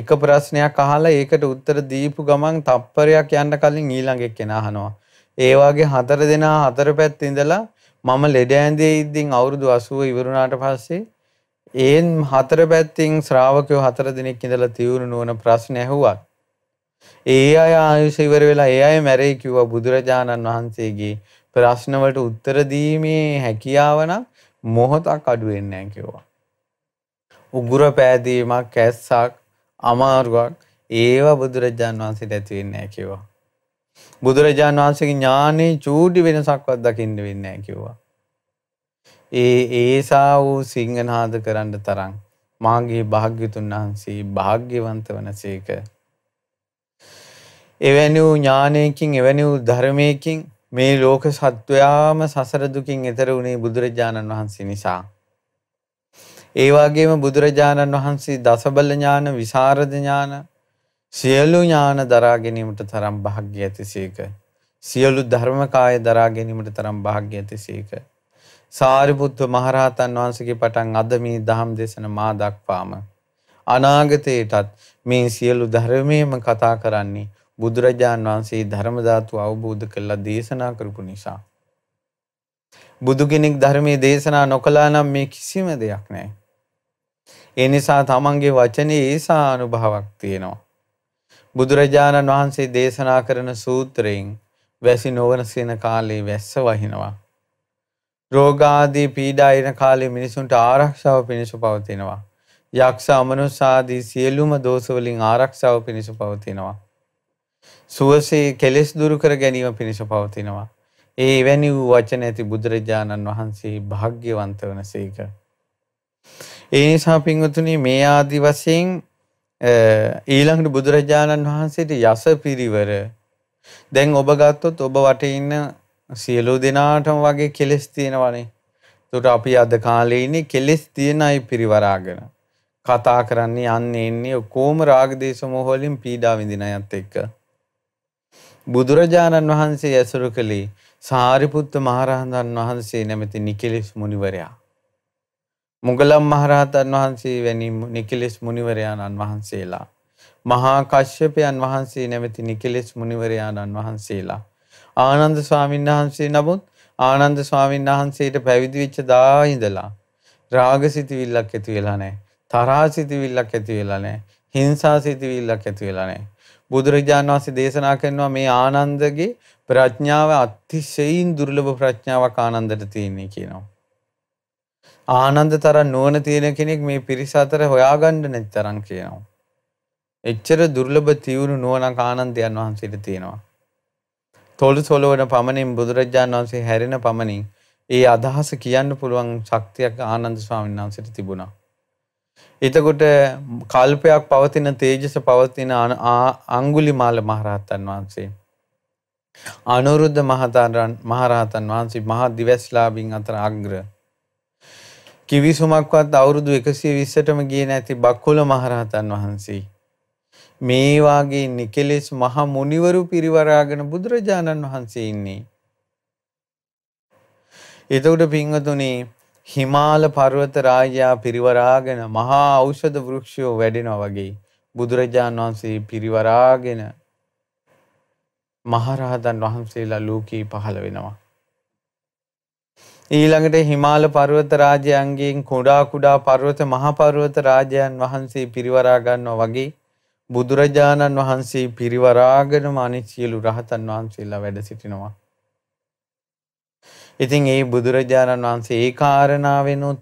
එක ප්‍රශ්නයක් අහලා ඒකට උත්තර දීපු ගමන් තප්පරයක් යන්න කලින් ඊළඟෙක් කෙනා අහනවා. ඒ වගේ හතර දෙනා හතර පැත්ත ඉඳලා මම ලෙඩ ඇඳේ ඉඳින් අවුරුදු 80 ඉවරුණාට පස්සේ ඒන් හතර පැත්තිං ශ්‍රාවකයෝ හතර දෙනෙක් ඉඳලා තිවුණු නුවන ප්‍රශ්න ඇහුවක්. ඒ අය ආයුෂ ඉවර වෙලා ඒ අය මැරෙයි කිව්වා බුදුරජාණන් වහන්සේගේ ප්‍රශ්නවලට උත්තර දීමේ හැකියාව නම් මොහොතක් අඩු වෙන්නේ නැහැ කිව්වා. උගුර පෑදීමක්, කැස්සක්, අමාරුවක් ඒවා බුදුරජාණන් වහන්සේට ඇති වෙන්නේ නැහැ කිව්වා. බුදුරජාණන් වහන්සේගේ ඥානේ චූටි වෙනසක්වත් දකින්න වෙන්නේ නැහැ කිව්වා. ඒ ඒසා වූ සිංහනාද කරන්න තරම් මාගේ භාග්‍යතුන් වහන්සේ භාග්‍යවන්ත වන සේක. එවැනි වූ ඥානයකින් එවැනි වූ ධර්මයකින් මේ ලෝක සත්වයාම සසරදුකින් එතර වුණේ බුදුරජාණන් වහන්සේ නිසා. ඒවාගේම බුදුරජාණන් වහන්සේ දසබල ඥාන විසාරධ ඥාන සියලු ඥාන දරාගැනීමට තරම් භාග්‍ය ඇතිසේක. සියලු ධර්මකාය දරාගැනීමට තරම් භාග්‍ය ඇතිසේක. සාරිපුත්ත මහරහතන් වහන්සේගේ පටන් අද මේ දහම් දේශන මා දක්වාම අනාගතයටත් මේ සියලු ධර්මයේම කතා කරන්නේ බුදුරජාන් වහන්සේ ධර්ම ධාතු අවබෝධ කරලා දේශනා කරපු නිසා බුදු කෙනෙක් ධර්මයේ දේශනා නොකළා නම් මේ කිසිම දෙයක් නැහැ. ඒ නිසා තමන්ගේ වචනේ ඒසා අනුභවක් තියෙනවා. බුදුරජාණන් වහන්සේ දේශනා කරන සූත්‍රයෙන් වැසි නොවන සෙන කාලේ වැස්ස වහිනවා. රෝගාදී පීඩා එන කාලේ මිනිසුන්ට ආරක්ෂාව පිණිස පවතිනවා. යක්ෂ අමනුෂ්‍යාදී සියලුම දෝෂ වලින් ආරක්ෂාව පිණිස පවතිනවා. සුවසේ කෙලෙස් දුරු කර ගැනීම පිණිස පවතිනවා. ඒ එවැනි වූ වචන ඇති බුදුරජාණන් වහන්සේ භාග්‍යවන්ත වනසේක. ඒ නිසා පින්වතුනි මේ ආදි වශයෙන් ඊළඟට බුදුරජාණන් වහන්සේට යස පිරිවර දැන් ඔබ ගත්තොත් ඔබ වටේ ඉන්න සියලු දෙනාටම වගේ කෙලෙස් තියෙනවනේ. එතකොට අපි අද කාලේ ඉන්නේ කෙලෙස් තියෙන අය පිරිවරාගෙන. කතා කරන්නේ යන්නේ එන්නේ ඔක්කොම රාග දේශ මොහ වලින් පීඩා විඳින අයත් එක්ක. බුදුරජාණන් වහන්සේ ඇසුරු කළේ සාරිපුත්ත මහරහතන් වහන්සේ නැමැති නිකලෙස් මුනිවරයා. මුගලම් මහරහතන් වහන්සේ වැනි නිකලෙස් මුනිවරයාණන් වහන්සේලා. මහා කශ්‍යපයන් වහන්සේ නැමැති නිකලෙස් මුනිවරයාණන් වහන්සේලා. ආනන්ද ස්වාමීන් වහන්සේ නමුත් ආනන්ද ස්වාමීන් වහන්සේට පැවිදි වෙච්ච දා ඉඳලා රාගසිතවිල්ලක් ඇති වෙලා නැහැ. තරහසිතවිල්ලක් ඇති වෙලා නැහැ. හිංසාසිතවිල්ලක් ඇති වෙලා නැහැ. බුදුරජාණන් වහන්සේ දේශනා කරනවා මේ ආනන්දගේ ප්‍රඥාව අතිශයින් දුර්ලභ ප්‍රඥාවක් ආනන්දට තියෙන්නේ කියනවා. ආනන්ද තරම් නුවණ තියෙන කෙනෙක් මේ පිරිස අතර හොයාගන්න නැති තරම් කියනවා. එච්චර දුර්ලභ තියුණු නුවණක් ආනන්දයන් වහන්සේට තියෙනවා. තොල් සොලවන පමණින් බුදුරජාණන් වහන්සේ හැරෙන පමණින් ඒ අදහස කියන්න පුළුවන් ශක්තියක් ආනන්ද ස්වාමීන් වහන්සේට තිබුණා. එතකොට කල්පයක් පවතින තේජස පවතින අඟුලිමාල මහරහතන් වහන්සේ අනුරුද්ධ මහතාරන් මහරහතන් වහන්සේ මහා දිවස්ලාභින් අතර අග්‍ර කිවිසුමක්වත් අවුරුදු 120ටම ගියේ නැති බක්කුල මහරහතන් වහන්සේ මේ වාගේ නිකලෙස් මහ මුනිවරු පිරිවරාගෙන බුදුරජාණන් වහන්සේ ඉන්නේ. එතකොට පින්වතුනේ හිමාල පර්වත රාජයා පිරිවරාගෙන මහා ඖෂධ වෘක්ෂයෝ වැඩෙනා වගේ බුදුරජාණන් වහන්සේ පිරිවරාගෙන මහරහතන් වහන්සේලා ලෝකේ පහළ වෙනවා. ඊළඟට හිමාල පර්වත රාජයන්ගෙන් කුඩා කුඩා පර්වත මහ පර්වත රාජයන් වහන්සේ පිරිවරා ගන්නවා වගේ බුදුරජාණන් වහන්සේ පිරිවරාගෙනම අනිත් සියලු රහතන් වහන්සේලා වැඩ සිටිනවා. ඉතින් ඒ බුදුරජාණන් වහන්සේ ඒ කාරණාවෙනුත්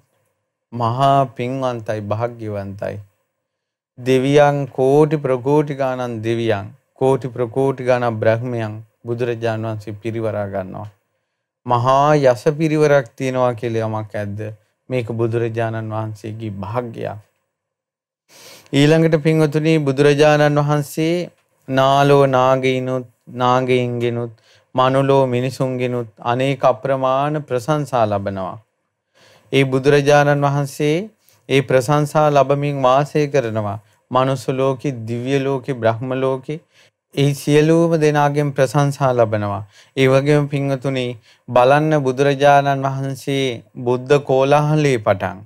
මහා පින්වන්තයි භාග්‍යවන්තයි. දෙවියන් කෝටි ප්‍රකෝටි ගානන් දෙවියන් කෝටි ප්‍රකෝටි ගානන් බ්‍රහ්මයන් බුදුරජාණන් වහන්සේ පිරිවරා ගන්නවා. මහා යස පිරිවරක් තියෙනවා කියලා යමක් ඇද්ද? මේක බුදුරජාණන් වහන්සේගේ භාග්‍යයක්. ඊළඟට පින්වතුනි බුදුරජාණන් වහන්සේ නාලෝ නාගයිනුත් නාගයින්ගෙනුත් මනුලෝ මිනිසුන්ගෙනුත් අනේක අප්‍රමාණ ප්‍රශංසා ලබනවා. ඒ බුදුරජාණන් වහන්සේ ඒ ප්‍රශංසා ලබමින් වාසය කරනවා. මනුස්ස ලෝකේ, දිව්‍ය ලෝකේ, බ්‍රහ්ම ලෝකේ ඒ සියලුම දෙනාගෙන් ප්‍රශංසා ලබනවා. ඒ වගේම පින්වතුනි බලන්න බුදුරජාණන් වහන්සේ බුද්ධ කෝලාහලයේ පටන්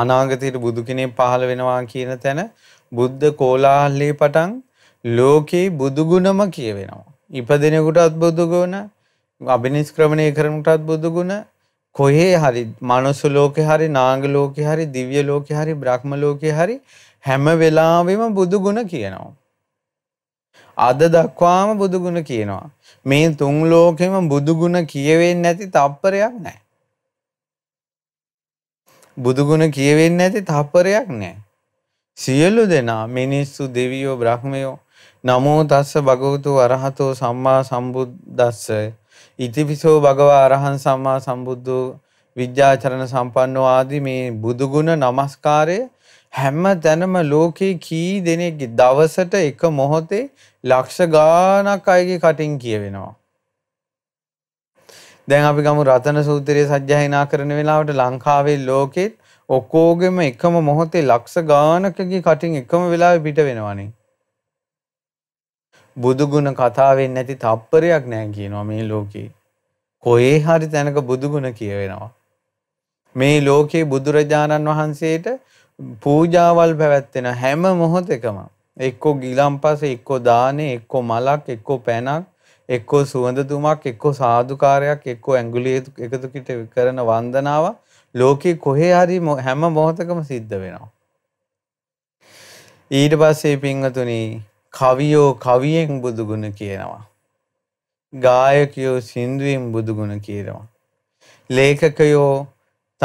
අනාගතයට බුදු කෙනෙක් පහළ වෙනවා කියන තැන බුද්ධ කෝලාහලේ පටන් ලෝකේ බුදු ගුණම කියවෙනවා. ඉපදෙනකොටත් බුදු ගුණ, අබිනිෂ්ක්‍රමණය කරනකොටත් බුදු ගුණ, කොහේ හරි මනුස්ස ලෝකේ හරි නාග ලෝකේ හරි දිව්‍ය ලෝකේ හරි බ්‍රහ්ම ලෝකේ හරි හැම වෙලාවෙම බුදු ගුණ කියනවා. අද දක්වාම බුදු ගුණ කියනවා. මේ තුන් ලෝකෙම බුදු ගුණ කියවෙන්නේ නැති තප්පරයක් නැහැ. බුදුගුණ කියවෙන්න ඇති තප්පරයක් නෑ. සියලු දෙනා මිනිස්සු දෙවියෝ බ්‍රහ්මයෝ නමෝ තස්ස භගවතු අරහතෝ සම්මා සම්බුද්දස්ස ඉතිපිසෝ භගවා අරහන් සම්මා සම්බුද්ධෝ විද්‍යාචරණ සම්පන්නෝ ආදී මේ බුදුගුණ নমස්කාරය හැම තැනම ලෝකේ කී දෙනෙක්ගේ දවසට එක මොහොතේ ලක්ෂ ගාණක් අයගේ කටින් කියවෙනවා. දැන් අපි ගමු රතන සූත්‍රය සජ්ජායනා කරන වෙලාවට ලංකාවේ ලෝකෙත් ඔක්කෝගෙම එකම මොහොතේ ලක්ෂ ගානකගේ කටින් එකම වෙලාවෙ පිට වෙනවනේ. බුදුගුණ කතාවෙන් නැති තප්පරයක් නෑ කියනවා මේ ලෝකේ. කොහේ හරි තැනක බුදුගුණ කියවෙනවා. මේ ලෝකේ බුදුරජාණන් වහන්සේට පූජාවල් පැවැත්වෙන හැම මොහොත එකම. එක්කෝ ගිලම්පස එක්කෝ දානේ එක්කෝ මලක් එක්කෝ පැනක් එක්කෝ සුවඳතුමක් එක්කෝ සාධකාරයක් එක්කෝ ඇංගුලි එකතු කිට කරන වන්දනාව ලෝකයේ කොහේ හරි හැම මොහොතකම සිද්ධ වෙනවා. ඊට පස්සේ පිංහතුනි කවියෝ කවියෙන් බුදුගුණ කියනවා. ගායකයෝ සින්දුවෙන් බුදුගුණ කියනවා. ලේඛකයෝ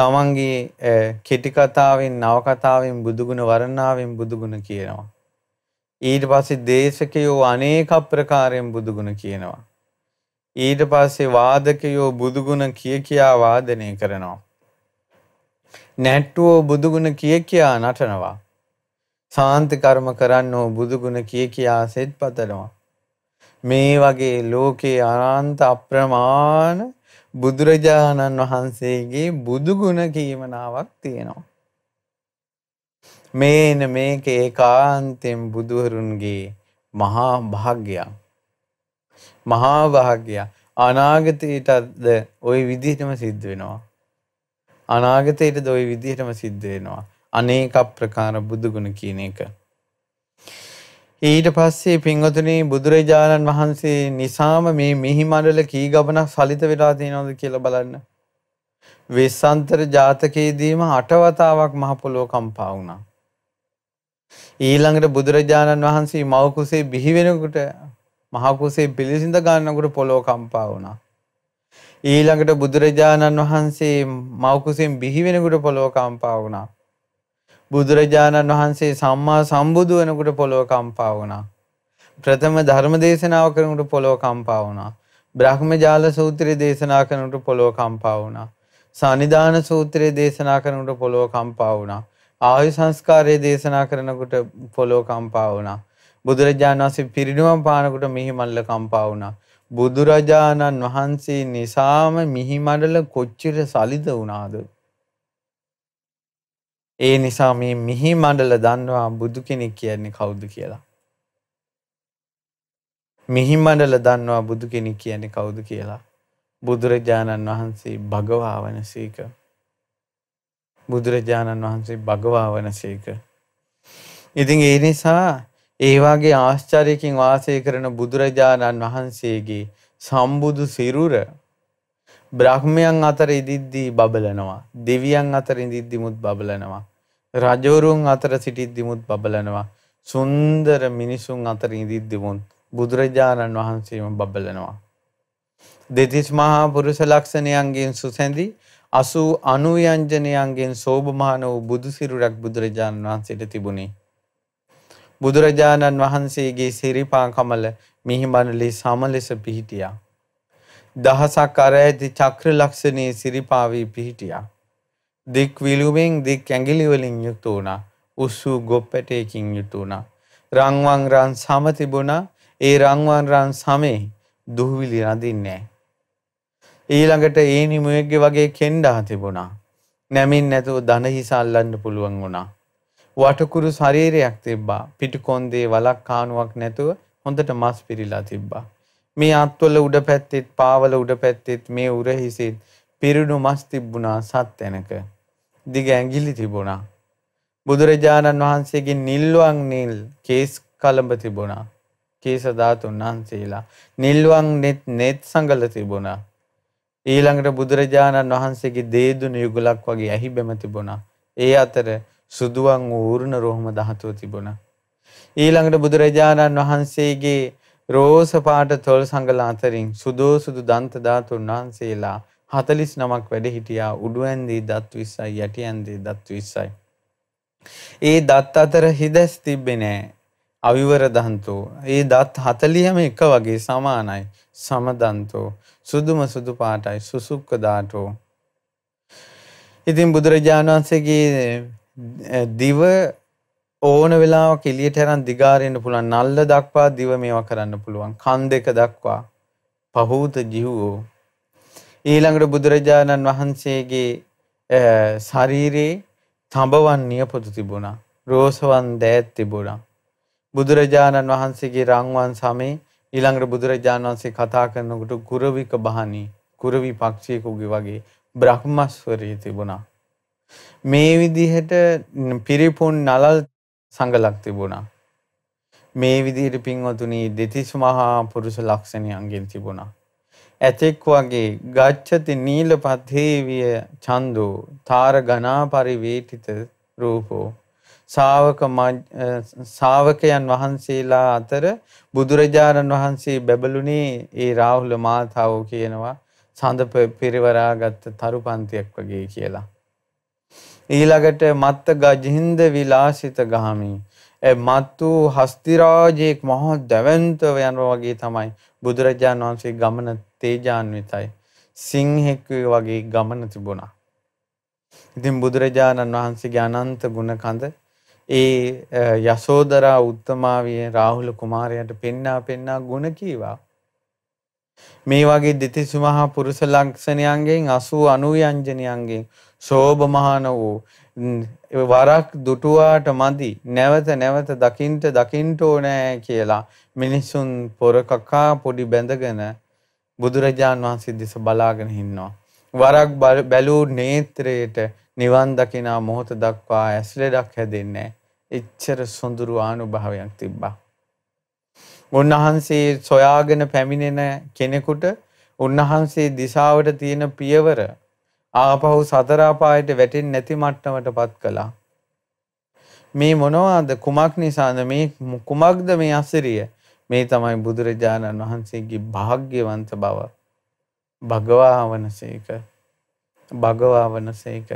තමන්ගේ කෙටිකතාවෙන් නවකතාවෙන් බුදුගුණ වරණාවෙන් බුදුගුණ කියනවා. ඊට පස්සේ දේශකයෝ අනේක ප්‍රකාරයෙන් බුදුගුණ කියනවා. ඊට පස්සේ වාදකයෝ බුදුගුණ කිය කියා වාදනය කරනවා. නැට්ටුවෝ බුදුගුණ කිය කියා නටනවා. සාන්ත කර්ම කරන්නෝ බුදුගුණ කිය කියා සෙත් පතනවා. මේ වගේ ලෝකේ අනන්ත අප්‍රමාණ බුදුරජාණන් වහන්සේගේ බුදුගුණ කීමනාවක් තියෙනවා. මේන මේක ඒකාන්තයෙන් බුදුවරුන්ගේ මහා භාග්‍යයක්. මහා භාග්‍යයක්. අනාගතයටද ওই විදිහටම සිද්ධ වෙනවා. අනාගතයටද ওই විදිහටම සිද්ධ වෙනවා. අනේක ප්‍රකාර බුදුගුණ කියන එක. ඊට පස්සේ පින්වතුනි බුදුරජාණන් වහන්සේ නිසාම මේ මිහිමඩල කී ගමනක් සලිත වෙලා තියෙනවද කියලා බලන්න. වෙස්සන්තර ජාතකයේදීම අටවතාවක් මහ පොළොව කම්පා වුණා. ඊළඟට බුදුරජාණන් වහන්සේ මව කුසේ බිහි වෙනකොට මහ කුසේ පිළිසිඳ ගන්නකොට පොළොව කම්පා වුණා. ඊළඟට බුදුරජාණන් වහන්සේ මව කුසෙන් බිහි වෙනකොට පොළොව කම්පා වුණා. බුදුරජාණන් වහන්සේ සම්මා සම්බුදු වෙනකොට පොළොව කම්පා වුණා. ප්‍රථම ධර්ම දේශනාව කරනකොට පොළොව කම්පා වුණා. බ්‍රහ්මජාල සූත්‍රය දේශනා කරනකොට පොළොව කම්පා වුණා. සනිධාන සූත්‍රයේ දේශනා කරනකොට පොළොව කම්පා වුණා. ආයු සංස්කාරයේ දේශනා කරනකොට පොළොව කම්පා වුණා. බුදුරජාණන් වහන්සේ පිරිණුවම් පානකොට මිහිමල්ල කම්පා වුණා. බුදුරජාණන් වහන්සේ නිසාම මිහිමඩල කොච්චර සලිද වුණාද? ඒ නිසා මේ මිහිමඩල දන්නවා බුදු කෙනෙක් කියන්නේ කවුද කියලා. මිහිමඩල දන්නවා බුදු කෙනෙක් කියන්නේ කවුද කියලා. බුදුරජාණන් වහන්සේ භගවා වනසේක බුදුරජාණන් වහන්සේ භගවා වනසේක ඉතින් ඒ නිසා ඒ වගේ ආශ්චර්යකින් වාසය කරන බුදුරජාණන් වහන්සේගේ සම්බුදු සිරුර බ්‍රහ්මයන් අතර ඉදිද්දී බබලනවා දෙවියන් අතර ඉදිද්දිමුත් බබලනවා රජවරුන් අතර සිටිද්දිමුත් බබලනවා සුන්දර මිනිසුන් අතර ඉදිද්දිමුත් බුදුරජාණන් වහන්සේම බබලනවා දෙතිස් මහා පුරුෂ ලක්ෂණයන්ගෙන් සුසැඳි අසූ අනුයංජනයන්ගෙන් සෝභමාන වූ බුදුසිරුරක් බුදුරජාණන් වහන්සේට තිබුණේ. බුදුරජාණන් වහන්සේගේ සිරිපා කමල මිහිමණලි සම ලෙස පිහිටියා. දහසක් අර ඇති චක්‍ර ලක්ෂණයේ සිරිපාවී පිහිටියා. දික් විලුමෙන් දික් ඇඟිලි වලින් යුතු වුණා. උස්සු ගොප්පැටයකින් යුතු වුණා. රංවන් රන් සම තිබුණා. ඒ රංවන් රන් සමේ දුහවිලි රඳින්නේ නැහැ. ඊළඟට ඒ නිමුවෙක්ගේ වගේ කෙන්ඩා තිබුණා. නැමින් නැතුව දන හිසල්ලන්න පුළුවන් වුණා. වටකුරු ශරීරයක් තිබ්බා. පිටුකොන්දේ වලක් කානුවක් නැතුව හොඳට මස් පිරීලා තිබ්බා. මේ අත්වල උඩ පැත්තෙත් පාවල උඩ පැත්තෙත් මේ උරහිසිත් පිරුණු මස් තිබ්බුණා සත් තැනක. දිග ඇඟිලි තිබුණා. බුදුරජාණන් වහන්සේගේ නිල්වන් නිල් කේස් කලඹ තිබුණා. කේස ධාතුන් වහන්සේලා නිල්වන් net net සංගල තිබුණා. ඊළඟට බුදුරජාණන් වහන්සේගේ දේදුන යුගලක් වගේ ඇහිබැම තිබුණා. ඒ අතර සුදුවන් වූ ඌර්ණ රෝහම ධාතුව තිබුණා. ඊළඟට බුදුරජාණන් වහන්සේගේ රෝස පාට තොල් සංගල අතරින් සුදෝසුදු දන්ත ධාතුන් වහන්සේලා 49ක් වැඩ හිටියා උඩු ඇන්දී දත් 20යි යටි ඇන්දී දත් 20යි. ඒ දත් අතර හිදැස් තිබ්බේ නෑ. අවිවර දන්තෝ. ඒ දත් 40ම එක වගේ සමානයි. සමදන්තෝ. සුදුම සුදු පාටයි සුසුක්ක ධාතෝ. ඉතින් බුදුරජාණන් වහන්සේගේ දිව ඕන වෙලාවක එළියට හරන් දිගාරින්න පුළුවන් නල්ල දක්වා දිව මේවා කරන්න පුළුවන් කන් දෙක දක්වා පහූත ජීවෝ ඊළඟට බුදුරජාණන් වහන්සේගේ ශරීරේ තඹවන් නියපොතු තිබුණා රෝසවන් දෑත් තිබුණා බුදුරජාණන් වහන්සේගේ රංවන් සමේ ඊළඟට බුදුරජාණන් වහන්සේ කතා කරනකොට කුරවික බහනි කුරවි පක්ෂියෙකුගේ වගේ බ්‍රහ්මස්වරී තිබුණා. මේ විදිහට පිරිපුන් නලල් සඟලක් තිබුණා. මේ විදිහට පින්වතුනි දෙතිස් මහා පුරුෂ ලක්ෂණයන්ගෙන් තිබුණා. ඇතෙක් වගේ ගච්ඡති නීලපතේවිය චන්දෝ තාර ගනා පරිවේටිත රූපෝ ශාවක ශාවකයන් වහන්සේලා අතර බුදුරජාණන් වහන්සේ බැබළුනේ ඒ රාහුල මාතාවෝ කියනවා සඳ පිරිවරාගත්ත තරු පන්තියක් වගේ කියලා. ඊළඟට මත්ත ගජහින්ද විලාසිත ගාමී මත්තු හස්තිරාජයෙක් මහා දැවන්තව යනවා වගේ තමයි බුදුරජාණන් වහන්සේ ගමන තේජාන්විතයි. සිංහෙක් වගේ ගමන තිබුණා. ඉතින් බුදුරජාණන් වහන්සේගේ අනන්ත ගුණ කඳ ඒ යසෝදරා උත්තමාවිය රාහුල කුමාරයට පෙන්නා පෙන්නා ගුණ කීවා. මේ වගේ දෙතිස් මහා පුරුෂ ලක්ෂණයන්ගෙන් 80 අනුයංජනයන්ගෙන් ශෝභමාන වූ වරක් දුටුවාට මදි නැවත නැවත දකින්ට දකින්ට ඕනෑ කියලා මිනිසුන් පොර කකා පොඩි බැඳගෙන බුදුරජාන් වහන්සේ දෙස බලාගෙන හින්නවා. වරක් බැලූ නේත්‍රයට නිවන් දකිනා මොහොත දක්වා ඇස් ලෙඩක් හැදෙන්නේ එච්චර සොඳුරු ආනුභාවයක් තිබ්බා. උන්වහන්සේ සොයාගෙන පැමිණෙන කෙනෙකුට උන්වහන්සේ දිශාවට තියෙන පියවර ආපහු සතර අපායට වැටෙන්නේ නැති මට්ටමටපත් කළා. මේ මොනවාද කුමක් නිසාද මේ කුමක්ද මේ අසිරිය? මේ තමයි බුදුරජාණන් වහන්සේගේ භාග්‍යවන්ත බව. භගවා වනසේක. භගවා වනසේක.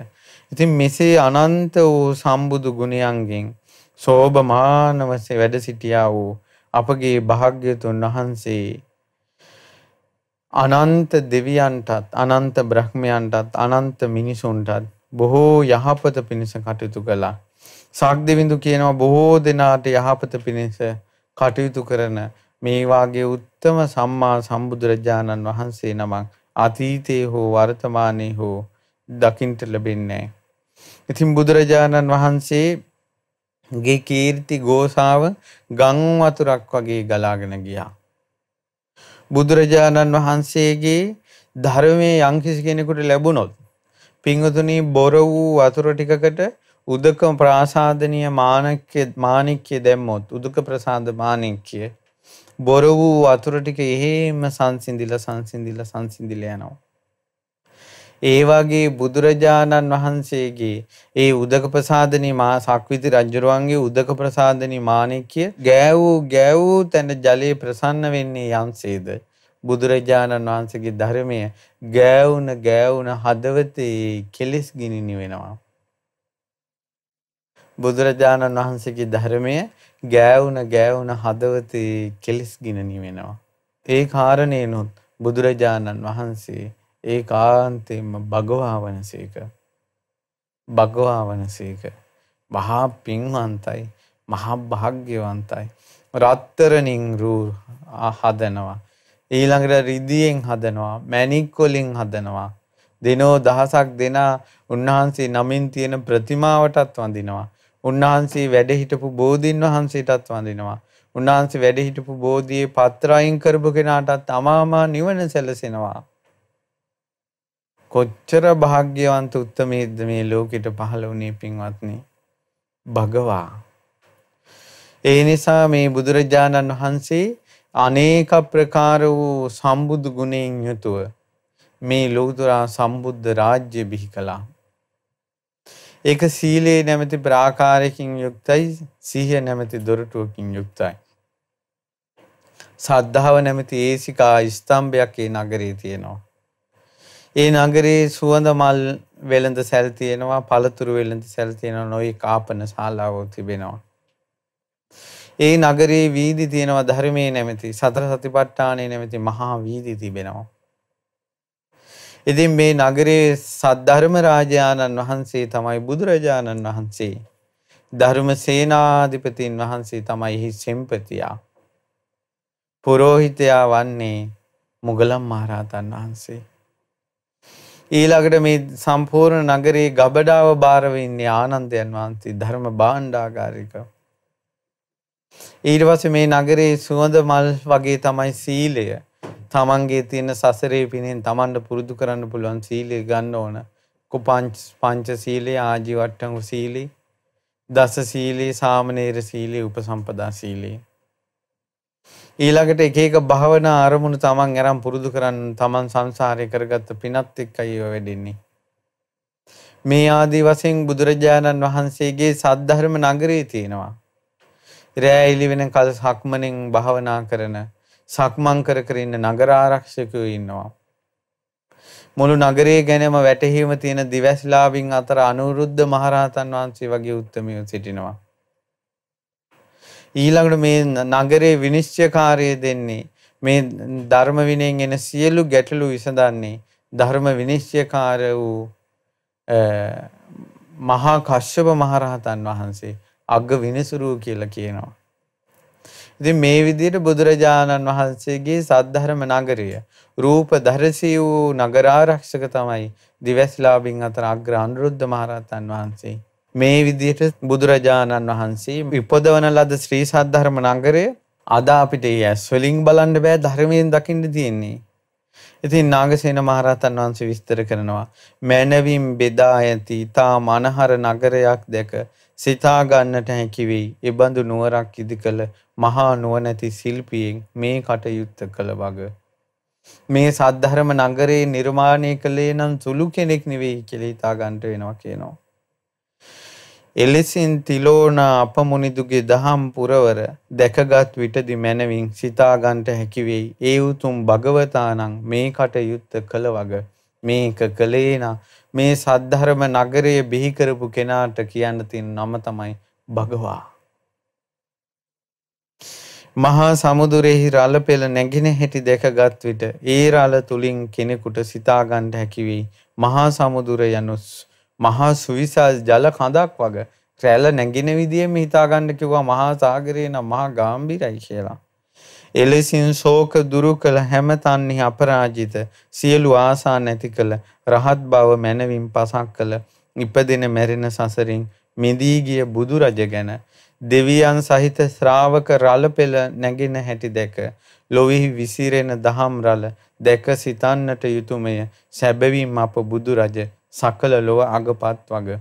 ඉතින් මෙසේ අනන්ත වූ සම්බුදු ගුණයන්ගෙන් සෝභමානවසේ වැඩ සිටියා වූ අපගේ භාග්‍යතුන් වහන්සේ අනන්ත දෙවියන්ටත් අනන්ත බ්‍රහ්මයන්ටත් අනන්ත මිනිසුන්ටත් බොහෝ යහපත පිණිස කටයුතු කළා. සාක්දෙවිඳු කියනවා බොහෝ දෙනාට යහපත පිණිස කටයුතු කරන මේ වාගේ උත්තම සම්මා සම්බුදුරජාණන් වහන්සේ නමක් අතීතයේ හෝ වර්තමානයේ හෝ දකින්ට ලැබෙන්නේ නැහැ. ඉතින් බුදුරජාණන් වහන්සේගේ කීර්ති ගෝසාව ගම් වතුරක් වගේ ගලාගෙන ගියා. බුදුරජාණන් වහන්සේගේ ධර්මයේ යම්කිසි කෙනෙකුට ලැබුණොත් පින්වතුනි බොර වූ වතුර ටිකකට උදක ප්‍රාසාදනීය මාණික්‍ය මාණික්‍ය දැම්මොත් උදක ප්‍රසාද මාණික්‍ය බොර වූ වතුර ටික එහෙම සංසිඳිලා සංසිඳිලා සංසිඳිලා යනවා ඒ වගේ බුදුරජාණන් වහන්සේගේ ඒ උදක ප්‍රසාදනී මා සක්විති රජුරුවන්ගේ උදක ප්‍රසාදනී මාණික්‍ය ගෑවූ ගෑවූ තැන ජලයේ ප්‍රසන්න වෙන්නේ යම්සේද බුදුරජාණන් වහන්සේගේ ධර්මය ගෑවුන ගෑවුන හදවතේ කෙලෙස් ගිනිනි වෙනවා බුදුරජාණන් වහන්සේගේ ධර්මය ගෑවුන ගෑවුන හදවතේ කෙලෙස් ගිනි වෙනවා ඒ කාරණේනොත් බුදුරජාණන් වහන්සේ ඒ කාන්තෙන්ම භගවා වනසේක භගවා වනසේක මහා පින්වන්තයි මහා භාග්‍යවන්තයි රත්තරණින් රූ හදනවා ඊළඟට රිදියෙන් හදනවා මැණික්කොලින් හදනවා දිනෝ දහසක් දෙනා උන්වහන්සේ නමින් තියෙන ප්‍රතිමාවටත් වඳිනවා උන්වහන්සේ වැඩ හිටපු බෝධීන් වහන්සේටත් වඳිනවා උන්වහන්සේ වැඩ හිටපු බෝධියේ පත්‍රායින් කරපු කෙනාටත් අමාමා නිවන සැලසෙනවා කොච්චර භාග්‍යවන්ත උත්තමේද්ද මේ ලෝකෙට පහළ වුණේ පින්වත්නි භගවා ඒ නිසා මේ බුදුරජාණන් වහන්සේ අනේක ප්‍රකාර වූ සම්බුදු ගුණයෙන් යුතුව මේ ලෝතුරා සම්බුද්ධ රාජ්‍ය බිහි කළා. ඒක සීලේ නැමැති ප්‍රාකාරයකින් යුක්තයි සිහිය නැමැති දොරටුවකින් යුක්තයි. සද්ධාව නැමැති ඒසිකා ස්තම්භයක් ඒ නගරේ තියෙනවා. ඒ නගරේ සුවඳ මල් වෙළඳ සැල් තියෙනවා, පළතුරු වෙළඳ සැල් තියෙනවා, නොයි කාපන ශාලාවෝ තිබෙනවා. ඒ නගරේ වීදි තියෙනවා ධර්මයේ නැමැති, සතර සතිපට්ඨානයේ නැමැති මහා වීදි තිබෙනවා. ඉතින් මේ නගරේ සද්ධර්ම රාජානන් වහන්සේ තමයි බුදුරජාණන් වහන්සේ. ධර්ම සේනාධිපතින් වහන්සේ තමයි එහි සෙම්පතියා. පුරෝහිතයා වන්නේ මුගලම් මහරහතන් වහන්සේ. ඊළඟට මේ සම්පූර්ණ නගරයේ ගබඩාව බාරව ඉන්නේ ආනන්දයන් වහන්සේ ධර්ම භාණ්ඩාගාරික. ඊට පස්සේ මේ නගරයේ සුවඳ මල් වගේ තමයි සීලය. තමන්ගේ තියෙන සසරේ පිනෙන් තමන්ට පුරුදු කරන්න පුළුවන් සීලය ගන්න ඕන. කුපංච පංච සීලය, ආජීවට්ටංගු සීලය, දස සීලය, සාමනීර සීලය, උපසම්පදා සීලය. ඊළඟට එක එක භාවනා අරමුණු තමන් අරන් පුරුදු කරන්න තමන් සංසාරේ කරගත්ත පිනත් එක්කයි ඒව වෙඩෙන්නේ. මේ ආදී වශයෙන් බුදුරජාණන් වහන්සේගේ සද්ධර්ම නගරේ තියෙනවා. රෑ ඉලි වෙනකල් සක්මණෙන් භාවනා කරන සක්මන් කර කර ඉන්න නගර ආරක්ෂකයෝ ඉන්නවා. මුළු නගරයේ ගැනම වැටහීම තියෙන දිවැස්ලාවින් අතර අනුරුද්ධ මහරහතන් වහන්සේ වගේ උත්තමයෝ සිටිනවා. ඊළඟට මේ නගරේ විනිශ්චයකාරය දෙන්නේ මේ ධර්ම විනයෙන් එන සියලු ගැටලු විසඳන්නේ ධර්ම විනිශ්චයකාර වූ මහා කශ්‍යප මහරහතන් වහන්සේ අග්ග විනිසුරු කියලා කියනවා. ඉතින් මේ විදිහට බුදුරජාණන් වහන්සේගේ සද්ධර්ම නගරය රූප දර්ශී වූ නගරාරක්ෂක තමයි දිවස්ලාභින් අතර අග්‍ර අනුරුද්ධ මහරහතන් වහන්සේ. මේ විදිහට බුදුරජාණන් වහන්සේ විපදවන ලද ශ්‍රී සද්ධර්ම නගරය අද අපිට ඇස් වලින් බලන්න බෑ ධර්මයෙන් දකින්න තියෙන්නේ. ඉතින් නාගසේන මහරහතන් වහන්සේ විස්තර කරනවා මැනවින් බෙදා ඇති තා මනහර නගරයක් දැක සිතා ගන්නට හැකි වෙයි. ඒබඳු නුවරක් ඉදි කළ මහා නුවණැති ශිල්පියෙන් මේ කටයුත්ත කළ වග. මේ සද්ධර්ම නගරේ නිර්මාණය කළේ නම් සුළු කෙනෙක් නෙවෙයි කියලා හිතා ගන්නට වෙනවා කියනවා. එලෙසින් තිලෝනා අපමුනිදුගේ දහම් පුරවර දැකගත් විටදි මැනවින් සිතාගන්ට හැකිවෙයි. ඒ උතුම් භගවතානං මේ කටයුත්ත කළ වග. මේක කළේනා මේ සද්ධර්ම නගරය බිහිකරපු කෙනාට කියන්න තින් නම තමයි භගවා. මහා සමුදුරෙහි රල පෙළ නැගෙන හැටි දැකගත් විට ඒ රල තුලින් කෙනෙකුට සිතාගන්ට හැකිවෙයි. මහා සමුදුර යනුස් මහා සුවිසල් ජල කඳක් වගේ රැල්ල නැගින විදිහෙම හිතාගන්න කිව්වා මහා සාගරේ නම් මහා ගැඹිරයි කියලා. එලෙසින් ශෝක දුරු කළ හැම තන්හි අපරාජිත සියලු ආසා නැති කළ රහත් බව මැනවින් පසක් කළ ඉපදෙන මැරෙන සසරින් මිදී ගිය බුදු රජ ගැන දෙවියන් සහිත ශ්‍රාවක රළ පෙළ නැගෙන හැටි දැක ලොවිහි විසිරෙන දහම් රළ දැක සිතන්නට යුතුයමය සැබවින් අප බුදු රජ සකල ලොව අගපත් වග.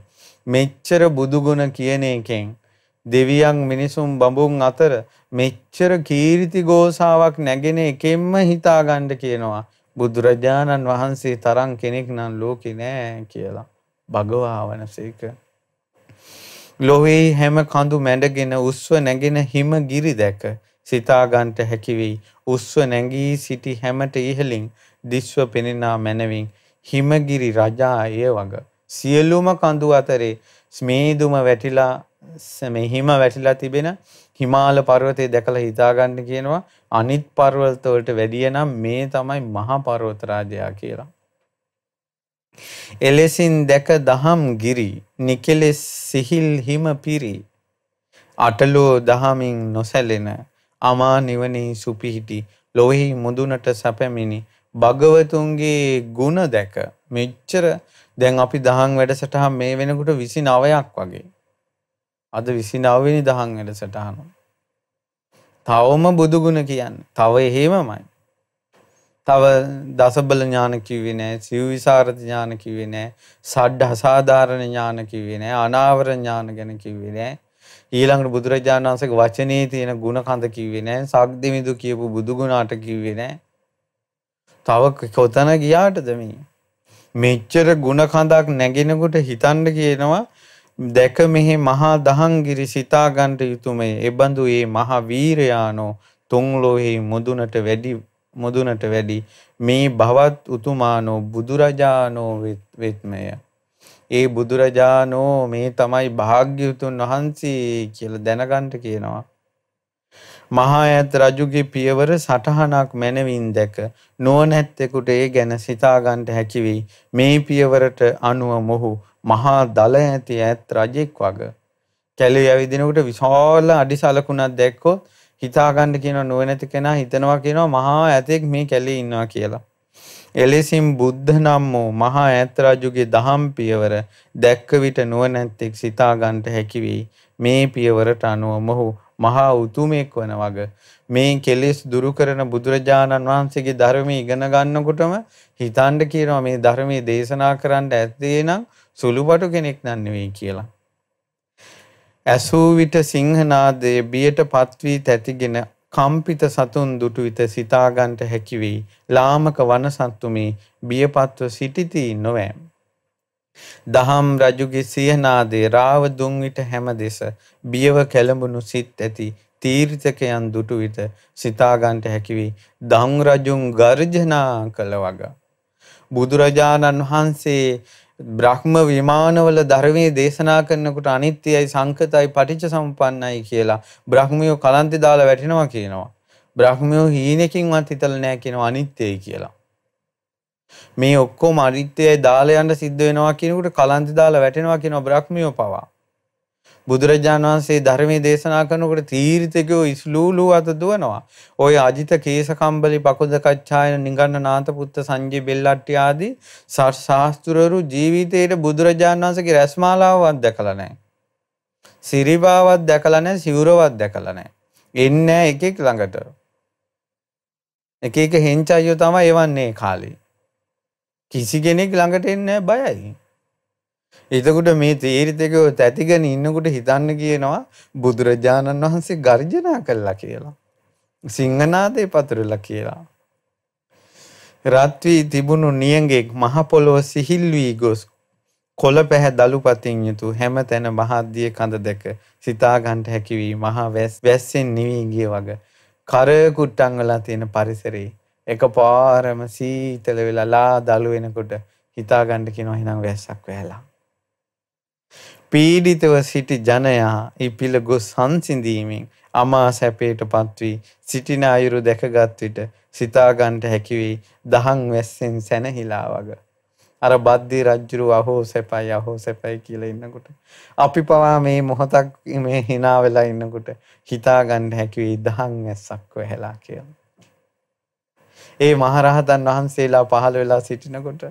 මෙච්චර බුදුගුණ කියන එකෙන් දෙවියන් මිනිසුම් බඹුන් අතර මෙච්චර කීර්ති ගෝසාවක් නැගෙන එකෙන්ම හිතාගණ්ඩ කියනවා. බුදුරජාණන් වහන්සේ තරන් කෙනෙක් නම් ලෝකෙ නෑ කියලා. භගවාවන සේක. ලොවෙයි හැම කඳු මැඩගෙන උස්ව නැගෙන හිම ගිරි දැක සිතාගන්ට හැකිවෙයි. උස්ව නැගී සිටි හැමට ඉහලින් දිස්ව පෙනෙනා මැනවින් හිමගිරි රජා ඒ වග සියලුම කඳු අතරේ ස්මේදුම වැටිලා මෙහිම වැටිලා තිබෙන හිමාල පර්වතය දැකලා හිතාගන්න කියනවා අනිත් පර්වතවලට වැඩිය නම් මේ තමයි මහා පර්වත රාජයා කියලා. එලෙසින් දැක දහම් ගිරි නිකෙලෙස් සිහිල් හිම පිරි අටලෝ දහමින් නොසැලෙන අමා නිවනේ සුපිහිටි ලොවෙහි මුදුනට සැපැමිණි භගවතුන්ගේ ගුණ දැක මෙච්චර දැන් අපි දහම් වැඩසටහන් මේ වෙනකොට 29ක් වගේ. අද 29 වෙනි දහම් වැඩසටහන. තවම බුදු ගුණ කියන්නේ. තව එහෙමමයි. තව දසබල ඥාන කිව්වේ නෑ, සිව්විසරද ඥාන කිව්වේ නෑ, සඩ්ඩ අසාධාරණ ඥාන කිව්වේ නෑ, අනාවර ඥාන ගැන කිව්වේ නෑ. ඊළඟට බුදුරජාණන් වහන්සේගේ වචනේ තියෙන ගුණ කඳ කිව්වේ නෑ, සක්දිමිදු කියපු බුදු ගුණාට කිව්වේ නෑ. තව කොතන ගියාටද මේ. මෙච්චර ගුණ කඳක් නැගෙනකොට හිතන්න කියනවා දැක මෙහි මහා දහංගිරි සිතාගන්ට යුතුමේ එබඳු ඒ මහා වීරයානෝ තුංලොහි මුදුනට වැඩි මුදුනට වැඩි මේ භවත් උතුමානෝ බුදුරජාණෝ වෙත්මය. ඒ බුදුරජාණෝ මේ තමයි භාග්‍යවතුන් වහන්සේ කියල දැනගන්ට කියනවා. මහා ඈත රජුගේ පියවර සටහනක් මැනවින් දැක නුවණැත්තෙකුට ඒ ගැන සිතා ගන්නට හැකි වෙයි. මේ පියවරට අනුව මොහු මහා දල ඇති ඈත් රජෙක් වගේ කැලේ ඇවිදිනකොට විශාල අඩිසලකුණක් දැක්කොත් හිතා ගන්න කියන නුවණැති කෙනා හිතනවා කියනවා මහා ඈතෙක් මේ කැලේ ඉන්නවා කියලා. එලෙසින් බුද්ධ නම් වූ මහා ඈත රජුගේ දහම් පියවර දැක්ක විට නුවණැත්තෙක් සිතා ගන්නට හැකි වී මේ පියවරට අනුව මොහු මහා උතුමෙක් වන වග මේ කෙලෙස් දුරු කරන බුදුරජාණන් වහන්සේගේ ධර්මයේ ඉගෙන ගන්නකොටම හිතන්න කියනවා මේ ධර්මයේ දේශනා කරන්න ඇත්තේ නම් සුළුපටු කෙනෙක් නන් නෙවෙයි කියලා. ඇසූ විට සිංහනාදයේ බියට පත්වී තැතිගෙන කම්පිත සතුන් දුටු විට සිතාගන්ට හැකිවෙයි ලාමක වනසත්තුමේ බියපත්ව සිටිති නොවෑම්. දහම් රජුගේ සියනාදේ රාව දුන් විට හැම දෙස බියව කැළඹුණු සිත් ඇති තීර්ථකයන් දුටු විට සිතාගන්ට හැකිවි දම් රජුන් ගර්ජනා කළ වගා. බුදුරජාණන් වහන්සේ බ්‍රහ්ම විමානවල ධර්මයේ දේශනා කරනකොට අනිත්‍යයි සංකතයි පටිච්ච සම්පන්නයි කියලා බ්‍රහ්මියෝ කලන්තේ දාලා වැටෙනවා කියනවා. බ්‍රහ්මියෝ හීනකින්වත් හිතලා නැහැ කියනවා අනිත්‍යයි කියලා. මේ ඔක්කෝ මරිත්‍යය දාලයන්ට සිද්ධ වෙනවා කෙනකුට කලන්ති දාලා වැටෙනවා කියෙන බ්‍රක්්මියෝ පවා. බුදුරජාණන් වහන්සේ ධර්මය දේශනා කනකට තීරිතකෝ ඉස්ලූලූ අත දුවනවා. ඔය අජිත කේසකම්බලි පකුදකච්ඡායන නිගන්න නාත පුත්ත සංජය බෙල්ලට්ටි ආදී සර් ශාස්තුරරු ජීවිතයට බුදුරජාණන් වන්සගේ රැස්මාලාවත් දැකලනෑ. සිරිබාවත් දැකලනෑ සිවුරවත් දැකලනෑ. එන්න එකෙක් ළඟට. එක එක හෙංචයියෝ තම එවන්නේ කාලී. කිසි කෙනෙක් ළඟට එන්න බයයි. එතකුට මේ තේරිතකෝ තැතිගෙන ඉන්නකුට හිතන්න කියනවා බුදුරජාණන් වහන්සේ ගර්ජනා කල්ලා කියලා. සිංහනාදය පතුරල කියලා. රත්වී තිබුණු නියගෙක් මහපොළොව සිහිල්වී ගොස් කොළ පැහැ දළුපතින් යුතු හැම තැන මහද්දිය කඳ දැක සිතාගන්ට හැකිවී මහා වැස්සෙන් නිවීගිය වග කරකුට්ටංගලා තියෙන පරිසරේ එකපාරම සීතල වෙලාලා දළු වෙනකොට හිතා ගන්න කියනවා එහෙනම් වැස්සක් වැහැලා. පීඩිතව සිටි ජනයා ඉපිල ගොස් සංසිඳීමෙන් අමා සැපයටපත් වී සිටින අයුරු දැකගත් විට සිතා ගන්නට හැකි වී දහම් වැස්සෙන් සැනහිලා වගේ අර බද්ධි රජ්ජුරු අහෝ සැපයි අහෝ සැපයි කියලා ඉන්නකොට අපි පවා මේ මොහොතක් මේ hina වෙලා ඉන්නකොට හිතා ගන්න හැකි දහන් ඇස්සක් වෙහැලා කියලා ඒ මහරහතන් වහන්සේලා පහළ වෙලා සිටිනකොට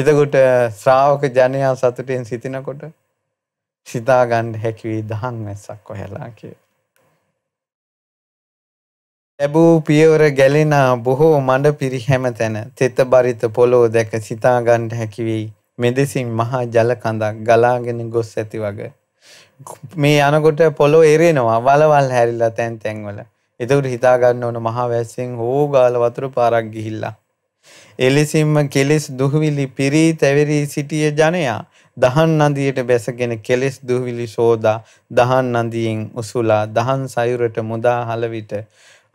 එතකොට ශ්‍රාවක ජනයා සතුටෙන් සිටිනකොට සිතා ගන්න හැකි වී දහම් මැස්සක් ඔයලා කිය. ලැබූ පියවර ගැලෙන බොහෝ මඩ පිරිහැම තැන තෙත බරිත පොළොව දැක සිතා ගන්න හැකි වී මෙදෙසින් මහා ජල කඳක් ගලාගෙන ගොස් ඇති වගේ මේ යනකොට පොළො එරෙනවා වලවල් හැරිලා තැන් තැන්වල එතකට හිතාගන්න ඕන මහා වැස්සෙන් හෝ ගාල වතුර පාරක් ගිහිල්ලා. එලෙසින්ම කෙලෙස් දුහවිලි පිරී තැවරී සිටිය ජනයා දහන් නදියට බැසගෙන කෙලෙස් දුහවිලි සෝදා දහන් නදියෙන් උසුලා දහන් සයුරට මුදා හලවිට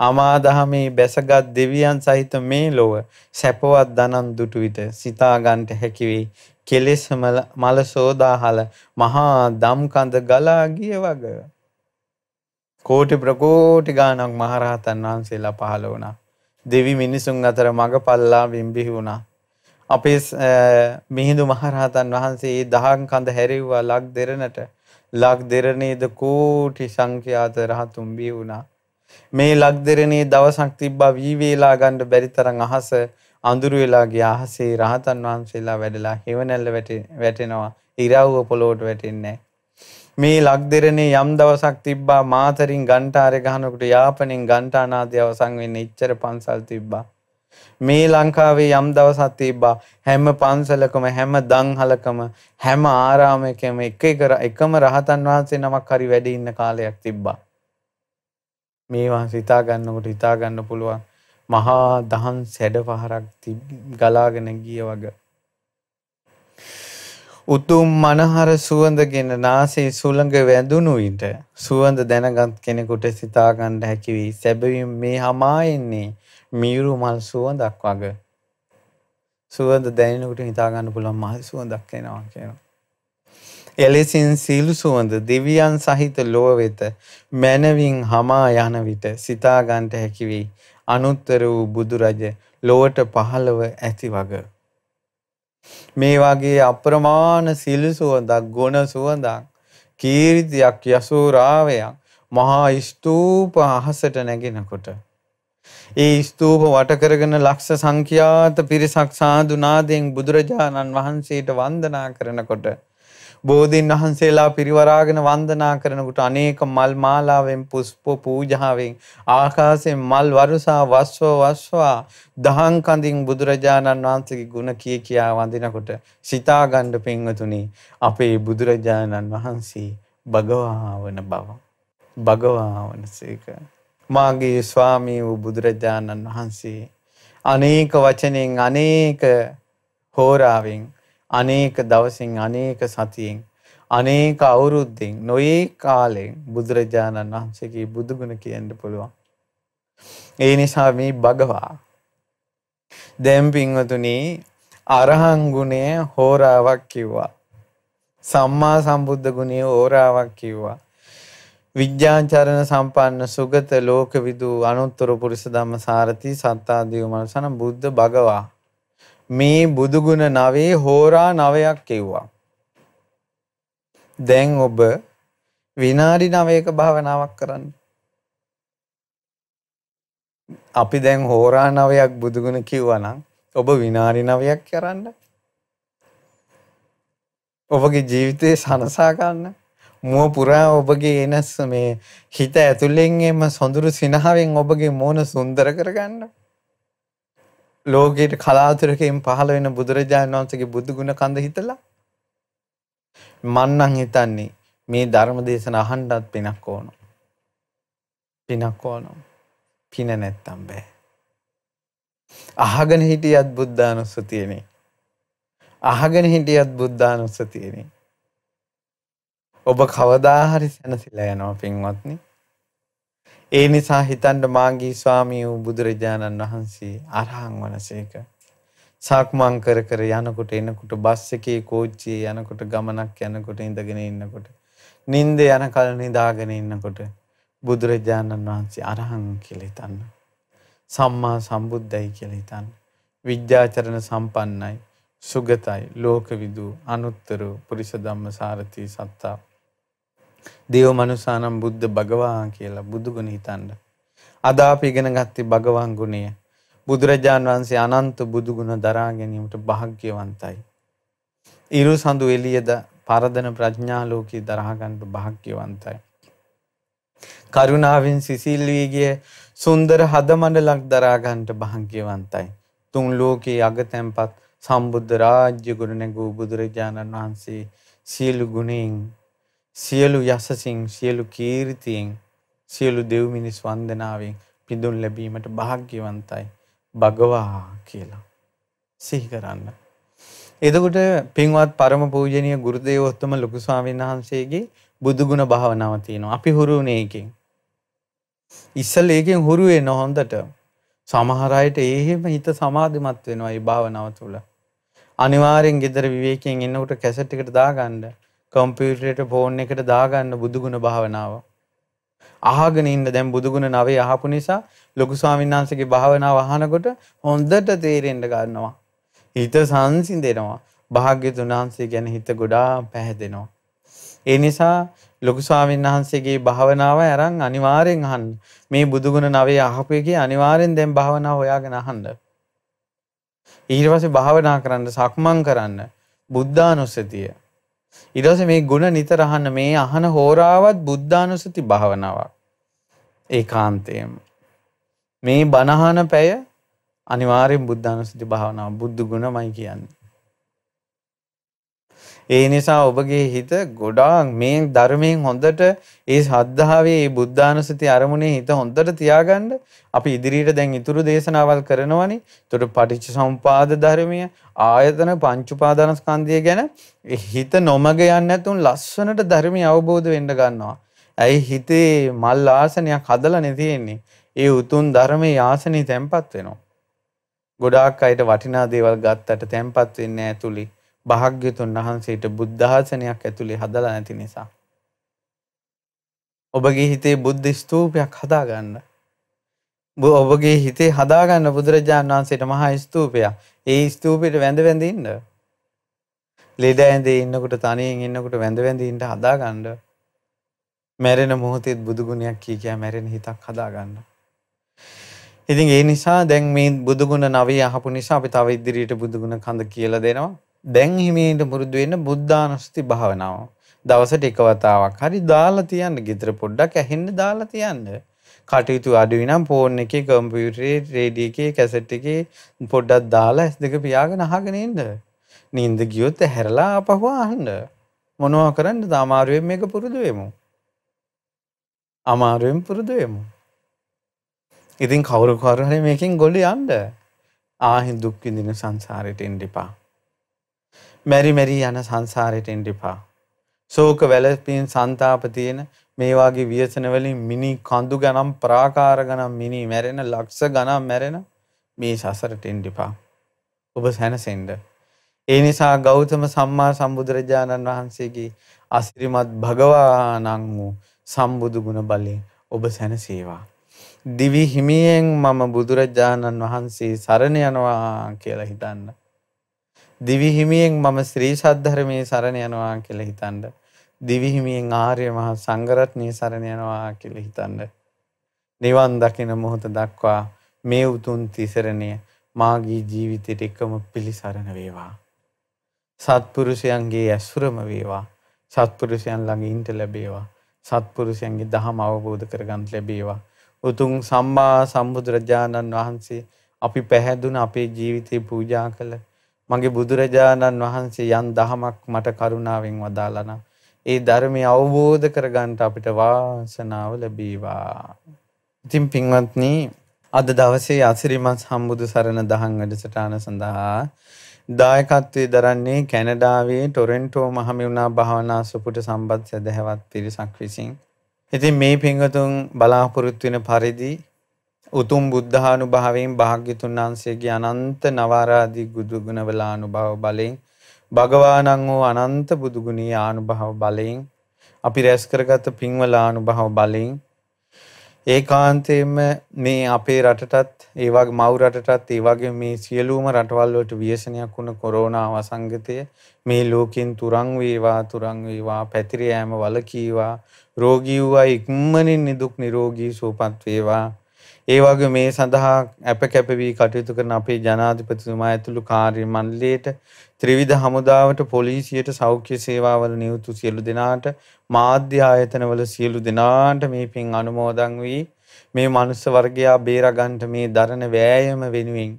අමාදහමේ බැසගත් දෙවියන් සහිත මේ ලොව සැපවත් දනන් දුටු විට සිතාගන්ට හැකිවේ කෙලෙස් මල සෝදාහල මහා දම්කඳ ගලා ගිය වගේ කෝටි ප්‍රකෝටි ගානක් මහරහතන් වහන්සේලා පහළ වුණා. දෙවි මිනිසුන් අතර මඟ පල්ලා විම්බිහි වුණා. අපේ මිහිඳු මහරහතන් වහන්සේ දහම් කඳ හැරෙව්වා ලක් දෙරණට. ලක් දෙරණේද කෝටි සංඛ්‍යාත රහතුන් බිහි වුණා. මේ ලක් දෙරණේ දවසක් තිබ්බා වී වේලා ගන්න බැරි තරම් අහස අඳුරු වෙලා ගියා අහසේ රහතන් වහන්සේලා වැඩලා හිවණැල්ල වැටෙනවා ඉරව්ව පොළොවට වැටෙන්නේ මේ ලක්දෙරණේ යම් දවසක් තිබ්බා මාතරින් ගන්ටාරේ ගහනකොට යාපනෙන් ගන්ටානාදී අවසන් වෙන්න ඉච්චර පන්සල් තිබ්බා. මේ ලංකාවේ යම් දවසක් තිබ්බා හැම පන්සලකම හැම දන්හලකම හැම ආරාමයකම එක එක එකම රහතන් වහන්සේ නමක් හරි වැඩ ඉන්න කාලයක් තිබ්බා. මේවා හිතා ගන්නකොට හිතා ගන්න පුළුවන් මහා දහන් සැඩ පහරක් ගලාගෙන ගිය වගේ උතුම් මනහර සුවඳගෙන නාසේ සුළඟ වැඳුණු විට සුවඳ දැනගත් කෙනෙකුට සිතාගන්න හැකි වී සැබවින් මේ hama එන්නේ මීරු මල් සුවඳක් වගේ. සුවඳ දැනෙනකොට හිතා ගන්න පුළුවන් මහ සුවඳක් එනවා කියනවා. එලෙසින් සීළු සුවඳ දෙවියන් සහිත ලොව වෙත මනවින් hama යන විට සිතා ගන්නට හැකි වී අනුත්තර වූ බුදුරජ ලොවට පහළව ඇති වගේ මේ වගේ අප්‍රමාණ සිල් සුවඳක් ගුණ සුවඳක් කීර්තියක් යසෝරාවයක් මහා ස්තූප අහසට නැගෙනකොට ඒ ස්තූප වට කරගෙන ලක්ෂ සංඛ්‍යාත පිරිසක් සාදු නාදයෙන් බුදුරජාණන් වහන්සේට වන්දනා කරනකොට බෝධීන් වහන්සේලා පිරිවරාගෙන වන්දනා කරනකොට අනේක මල් මාලාවෙන් පුෂ්ප පූජාවෙන් ආකාශයෙන් මල් වරුසා වස්ව වස්වා දහං කඳින් බුදුරජාණන් වහන්සේගේ ගුණ කී කියා වඳිනකොට සිතාගන්න පින්වතුනි අපේ බුදුරජාණන් වහන්සේ භගවාවන බව භගවාවනසේක මාගේ ස්වාමී වූ බුදුරජාණන් වහන්සේ අනේක වචනෙන් අනේක හෝරාවෙන් අනේක දවසින් අනේක සතියෙන් අනේක අවුරුද්දෙන් නොයේ කාලෙන් බුදුරජාණන් වහන්සේගේ බුදුගුණ කියන්න පුළුවන්. ඒ නිසා මේ භගවා. දැම් පින්වතුනී අරහං ගුණය හෝරාවක් කිව්වා. සම්මා සම්බුද්ධ ගුණය හෝරාවක් කිව්වා. විද්‍යාචරණ සම්පන්න සුගත ලෝකවිදූ අනුත්තර පුරිස ධම්ම සාරති සත්තාදීව මනසන බුද්ධ භගවා මේ බුදුගුණ නවේ හෝරා නවයක් කිව්වා. දැන් ඔබ විනාඩි නවයක භාවනාවක් කරන්න. අපි දැන් හෝරා නවයක් බුදුගුණ කිව්වනම් ඔබ විනාඩි නවයක් කරන්න. ඔබගේ ජීවිතය සනසා ගන්න. මුව පුරා ඔබගේ එනස් මේ හිත ඇතුළෙන් එම සොඳුරු සිනහාවෙන් ඔබගේ මෝන සුන්දර කරගන්න. ලෝකයට කලාතුරකින් පහළ වෙන බුදුරජාණන් වහන්සේගේ බුදු ගුණ කඳ හිතලා මන්නම් හිතන්නේ මේ ධර්ම දේශන අහණ්ඩත් පිනක් ඕන. පිනක් ඕන. පින නැත්තම් බෑ. අහගෙන හිටියත් බුද්ධානුස්සතියනේ. අහගෙන හිටියත් බුද්ධානුස්සතියනේ. ඔබ කවදාහරි සැනසිලා යනවා පින්වත්නි. ඒ නිසා හිතන්න මාගී ස්වාමී වූ බුදුරජාණන් වහන්සේ අරහං වනසේක. සක්මන් කර කර යනකොට එනකොට බස් එකේ කෝච්චියේ යනකොට ගමනක් යනකොට ඉඳගෙන ඉන්නකොට නිින්ද යනකල් නිදාගෙන ඉන්නකොට බුදුරජාණන් වහන්සේ අරහං කියලා හිතන්න. සම්මා සම්බුද්දයි කියලා හිතන්න. විද්‍යාචරණ සම්පන්නයි, සුගතයි, ලෝකවිදු, අනුත්තර, පුරිස ධම්ම සාරති සත්තා දේව මනුසානම් බුද්ධ භගවාන් කියලා බුදුගුණ හිතන්න. අද අපි ඉගෙන ගත්තේ භගවන් ගුණය. බුදුරජාන් වහන්සේ අනන්ත බුදුගුණ දරා ගැනීමට භාග්‍යවන්තයි. ඉරු සඳු එළියද පරදන ප්‍රඥා ලෝකී දරා ගන්න භාග්‍යවන්තයි. කරුණාවෙන් සිසිල් වී ගිය සුන්දර හදමණලක් දරා ගන්නට භාග්‍යවන්තයි. තුන් ලෝකේ අගතැන්පත් සම්බුද්ධ රාජ්‍ය ගුණ නැගූ බුදුරජාණන් වහන්සේ සියලු ගුණෙන් සියලු යසසින් සියලු කීර්තියෙන් සියලු දෙව් මිනිස් වන්දනාවෙන් පිදුම් ලැබීමට භාග්‍යවන්තයි භගවා කියලා සිහි කරන්න. එතකොට පින්වත් පරම පූජනීය ගුරුදේවෝත්තම ලොකු ස්වාමීන් වහන්සේගේ බුදුගුණ භාවනාව තියෙනවා. අපි හුරු වුණේ එකෙන්. ඉස්සල් ඒකෙන් හුරු වෙන හොඳට සමහර අයට එහෙම හිත සමාධිමත් වෙනවා මේ භාවනාව තුළ. අනිවාර්යෙන් gedara විවේකයෙන් එනකොට කැසට් එකට දාගන්න කොම්පියුටරයට ෆෝන් එකට දාගන්න බුදුගුණ භාවනාව. අහගෙන ඉන්න දැන් බුදුගුණ නවේ අහපු නිසා ලොකු ස්වාමීන් වහන්සේගේ භාවනාව අහනකොට හොඳට තේරෙන්න ගන්නවා. හිත සංසිඳෙනවා. භාග්‍යතුන් වහන්සේ ගැන හිත ගොඩාක් පැහැදෙනවා. ඒ නිසා ලොකු ස්වාමීන් වහන්සේගේ භාවනාව අරන් අනිවාර්යෙන් අහන්න. මේ බුදුගුණ නවේ අහපු එකේ අනිවාර්යෙන් දැන් භාවනාව හොයාගෙන අහන්න. ඊට පස්සේ භාවනා කරන්න සක්මන් කරන්න බුද්ධානුස්සතිය ඉදවස මේ ගුණ නිතරහන්න මේ අහන හෝරාවත් බුද්ධානුසති භාවනාවක් ඒ කාන්තයම. මේ බණහන පැය අනිවාරෙන් බුද්ධානුසති භාවනාව බුද්ධ ගුණමයි කියන්නේ. ඒ නිසා ඔබගේ හිත ගොඩාක් මේ ධර්මයෙන් හොඳට ඒ ශ්‍රද්ධාවේ ඒ බුද්ධානුස්සති අරමුණේ හිත හොඳට තියාගන්න අපි ඉදිරියට දැන් ඉතුරු දේශනාවල් කරනවනේ. එතකොට පටිච්චසමුපාද ධර්මය, ආයතන පංච උපාදානස්කන්ධය ගැන හිත නොමග යන්නේ නැතුන් ලස්සනට ධර්මය අවබෝධ වෙන්න ගන්නවා. ඇයි හිතේ මල් ආසනයක් හදලා තියෙන්නේ. ඒ උතුම් ධර්මයේ ආසනෙ තැම්පත් වෙනවා. ගොඩාක් අයට වටිනා දේවල් ගත්තට තැම්පත් වෙන්නේ නැහැ තුලී. භාග්‍යතුන් වහන්සේට බුද්ධාසනයක් ඇතුළේ හදලා නැති නිසා. ඔබගේ හිතේ බුද්ධ ස්තූපයක් හදාගන්න. ඔබගේ හිතේ හදාගන්න බුදුරජාණන් වහන්සේට මහා ස්තූපයක්. ඒ ස්තූපයට වැඳ වැඳ ඉන්න. ලෙඩ ඇඳේ ඉන්නකොට තනියෙන් ඉන්නකොට වැඳ වැඳ ඉන්න හදාගන්න. මැරෙන මොහොතේත් බුදු ගුණයක් කී කියා මැරෙන හිතක් හදාගන්න. ඉතින් ඒ නිසා දැන් මේ බුදුගුණ නවී අහපු නිසා අපි තව ඉදිරියට බුදුගුණ කඳ කියලා දෙනවා. දැන් හිමීට පුරුදු වෙන්න බුද්ධානුස්ති භාවනාව. දවසට එක වතාවක් හරි දාලා තියන්න ගෙදර පොඩ්ඩක් ඇහෙන්න දාලා තියන්න. කටයුතු අඩුයි නම් ෆෝන් එකේ කම්පියුටරේ රේඩියෝ එකේ කැසට් එකේ පොඩ්ඩක් දාලා S2 පියාගෙන අහගෙන ඉන්න. නිින්ද ගියොත් ඇහැරලා ආපහු අහන්න. මොනවා කරන්නද අමාරුවෙන් මේක පුරුදු වෙමු. අමාරුවෙන් පුරුදු වෙමු. ඉතින් කවුරු කවුරු හරි මේකෙන් ගොඩ යන්න. ආහින් දුක් විඳින සංසාරෙට එන්න එපා. මෙරි මෙරි යන සංසාරයට එන්න එපා. ශෝක වැළපීම් සන්තාප තියෙන මේ වගේ ව්‍යසන වලින් මිනි කඳු ගණන් ප්‍රාකාර ගණන් මිනි මැරෙන ලක්ෂ ගණන් මැරෙන මේ සසරට එන්න එපා. ඔබ සැනසෙන්න. ඒ නිසා ගෞතම සම්මා සම්බුදුරජාණන් වහන්සේගේ අසිරිමත් භගවානං වූ සම්බුදු ගුණ බලයෙන් ඔබ සැනසේවා. දිවි හිමියෙන් මම බුදුරජාණන් වහන්සේ සරණ යනවා කියලා හිතන්න. දිවිහිමියෙන් මම ශ්‍රී සද්ධර්මයේ සරණ යනවා කියලා හිතනද දිවිහිමියෙන් ආර්ය මහා සංඝරත්නයේ සරණ යනවා කියලා හිතනද නිවන් දකින මොහොත දක්වා මේ උතුම් තිසරණය මාගේ ජීවිතයට එකම පිළිසරණ වේවා සත්පුරුෂයන්ගේ ඇසුරම වේවා සත්පුරුෂයන් ළඟ ඉන්ට ලැබේවා සත්පුරුෂයන්ගේ දහම අවබෝධ කරගන්න ලැබේවා උතුම් සම්මා සම්බුදුරජාණන් වහන්සේ අපි පැහැදුන අපේ ජීවිතේ පූජා කළ මගේ බුදුරජාණන් වහන්සේ යම් දහමක් මට කරුණාවෙන් වදාළන ඒ ධර්මය අවබෝධ කරගන්නට අපිට වාසනාව ලැබීවා. ඉතින් පින්වත්නි අද දවසේ අසිරිමත් සම්බුදු සරණ දහම් වැඩසටහන සඳහා දායකත්වයේ දරන්නේ කැනඩාවේ ටොරෙන්ටෝ මහමෙවුනා භාවනා සුපුට සම්බන්ධ සදහවත් පිරිසක් විසින්. ඉතින් මේ පින්වතුන් බලාපොරොත්තු වෙන පරිදි උතුම් බුද්ධානු භාවයෙන් භාග්‍යතුන් වහන්සේගේ අනන්ත නවාරාදී ගුදුගුණවලානු භව බලයෙන් භගවානං වූ අනන්ත බුදුගුණී ආනුභාව බලයෙන් අපි රැස් කරගත පින්වලානු භව බලයෙන් ඒකාන්තයෙන්ම මේ අපේ රටටත් ඒ වගේ මව් රටටත් ඒ වගේ මේ සියලුම රටවල් වලට ව්‍යසනයක් වුණ කොරෝනා වසංගතය මේ ලෝකෙන් තුරන් වේවා තුරන් වේවා පැතිර යෑම වලකීවා රෝගී වූ අය ඉක්මනින් නිදුක් නිරෝගී සුවපත් වේවා ඒ වගේ මේ සඳහා අප කැප වී කටයුතු කරන අපේ ජනාධිපතිතුමා ඇතුළු කාර්ය මණ්ඩලයට ත්‍රිවිධ හමුදාවට පොලිසියට සෞඛ්‍ය සේවාවල නියුතු සියලු දෙනාට මාධ්‍ය ආයතනවල සියලු දෙනාට මේ පින් අනුමෝදන් වී මේ මනුස්ස වර්ගයා බේරගන්ට මේ දරණ වෑයම වෙනුවෙන්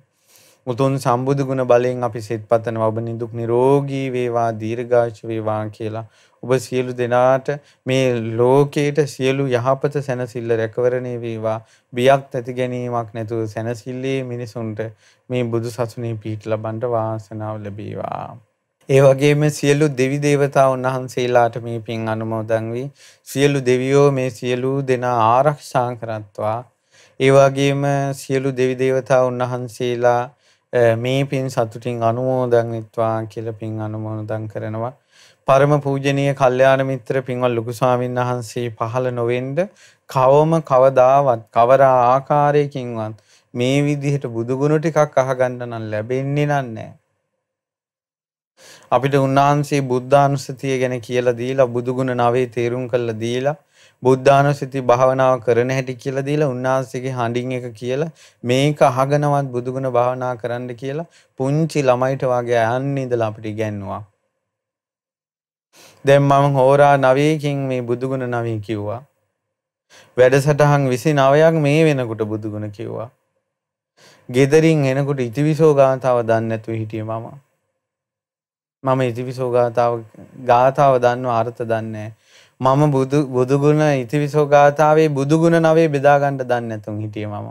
උතුන් සම්බුදු ගුණ බලයෙන් අපි සිත්පතන ඔබ නිදුක් නිරෝගී වේවා දීර්ඝායුෂ වේවා කියලා ඔබ සියලු දෙනාට මේ ලෝකයට සියලු යහපත සැනසille රැකවරණය වේවා බියක් ඇති ගැනීමක් නැතුව සැනසille මිනිසුන්ට මේ බුදු සසුනේ පිහිට ලබන්න වාසනාව ලැබේවා ඒ වගේම සියලු දෙවි දේවතාවුන් වහන්සේලාට මේ පින් අනුමෝදන් වී සියලු දෙවියෝ මේ සියලු දෙනා ආරක්ෂා කරත්වා ඒ වගේම සියලු දෙවි දේවතාවුන් වහන්සේලා මේ පින් සතුටින් අනුමෝදන් වෙත්වා කියලා පින් අනුමෝදන් කරනවා පරම පූජනීය කල්යාණ මිත්‍ර පින්වත් ලොකු ස්වාමීන් වහන්සේ පහළ නොවෙන්න කවම කවදාවත් කවර ආකාරයකින්වත් මේ විදිහට බුදුගුණ ටිකක් අහගන්න නම් ලැබෙන්නේ නැහැ. අපිට උන්වහන්සේ බුද්ධානුස්සතිය ගැන කියලා දීලා බුදුගුණ නවේ තේරුම් කරලා දීලා බුද්ධානුස්සති භාවනාව කරන හැටි කියලා දීලා උන්වහන්සේගේ හඬින් එක කියලා මේක අහගෙනවත් බුදුගුණ භාවනා කරන්න කියලා පුංචි ළමයිට වගේ යන්නේ ඉඳලා අපිට ඉගැන්නුවා. දැන් මම හෝරා නවයකින් මේ බුදුගුණ නවී කිව්වා. වැඩසටහන් විසි නවයක් මේ වෙනකුට බුදුගුණ කිව්වා. ගෙදරින් එනකුට ඉතිවිසෝ ගාථාව දන්නැතුව හිටිය මම. මම ඉතිවිසෝ ගාථාව ගාථාව දන්න අර්ථ දන්නේ. මම බුදුගුණ ඉතිවිසෝ ගාථාවේ බුදුගුණ නවේ බෙදාගණ්ඩ දන්නැතුන් හිටිය මම.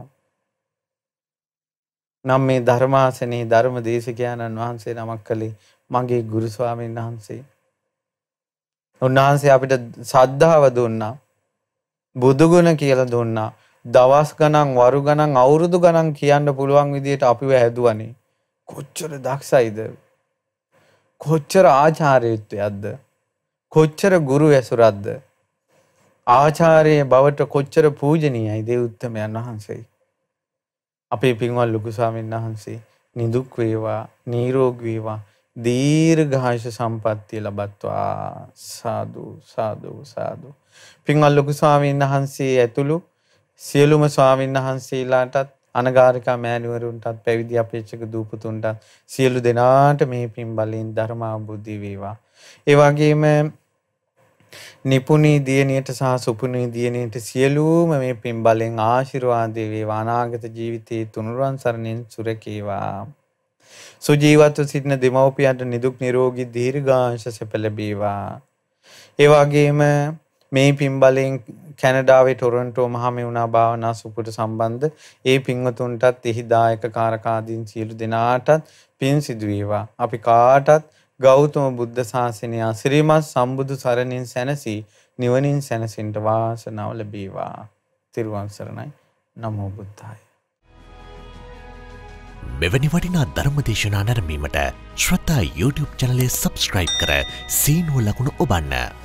නම් මේ ධර්මාසනයේ ධර්ම දේශකයාණන් වහන්සේ නමක් කළේ මගේ ගුරුස්වාමීන් වහන්සේ. උන්වහන්සේ අපිට සද්ධාව දුන්නා. බුදුගුණ කියලා දුන්නා. දවස් ගණන් වරු ගණන් අවුරුදු ගණන් කියන්න පුළුවන් විදියට අපිව හැදුවනේ. කොච්චර දක්ෂයිද? කොච්චර ආචාර්යත්වයක්ද? කොච්චර ගුරු ඇසුරක්ද? ආචාර්ය බවට කොච්චර පූජනීයයි දේවුත්තමයන් වහන්සේ. අපේ පින්වත් ලොකු ස්වාමීන් වහන්සේ නිදුක් වේවා, නිරෝගී වේවා දීර්ඝායස සම්පත්තිය ලබත්වා සාදු සාදු සාදු පින්වල් ලොකු ස්වාමීන් වහන්සේ ඇතුළු සියලුම ස්වාමීන් වහන්සේලාටත් අනගාരികා මෑණිවරුන්ටත් පැවිදි අපේක්ෂක දූපතුන්ටත් සියලු දෙනාට මේ පින් බලෙන් ධර්ම අවබෝධය වේවා ඒ වගේම නිපුණී දියණියට සහ සුපුණී දියණියට සියලුම මේ පින් බලෙන් ආශිර්වාද වේවා අනාගත ජීවිතයේ තුනුරුවන් සරණින් සුරකේවා සුජීවත්ව සිටින දෙමව්පියන්ට නිදුක් නිරෝගී දීර්ඝාංශ සැප ලැබේවා. ඒ වගේම මේ පින් බලෙන් කැනඩාවේ ටොරොන්ටෝ මහමෙවුනා භාවනා සුපුට සම්බන්ධ ඒ පින්වතුන්ටත් එහි දායක කාරකාදීන් සියලු දෙනාටත් පින් සිදු වේවා. අපි කාටත් ගෞතම බුද්ධ ශාසනය ශ්‍රීමත් සම්බුදු සරණින් සැනසී නිවනින් සැනසෙන්න වාසනාව ලැබේවා. තිරුවන් සරණයි. නමෝ බුද්ධාය. මෙවැනි වටිනා ධර්ම දේශනා නැරමීමට ශ්‍රතා YouTube චනලය සබස්ක්‍රයිබ් කර සීනුව ලකුණු ඔබන්න.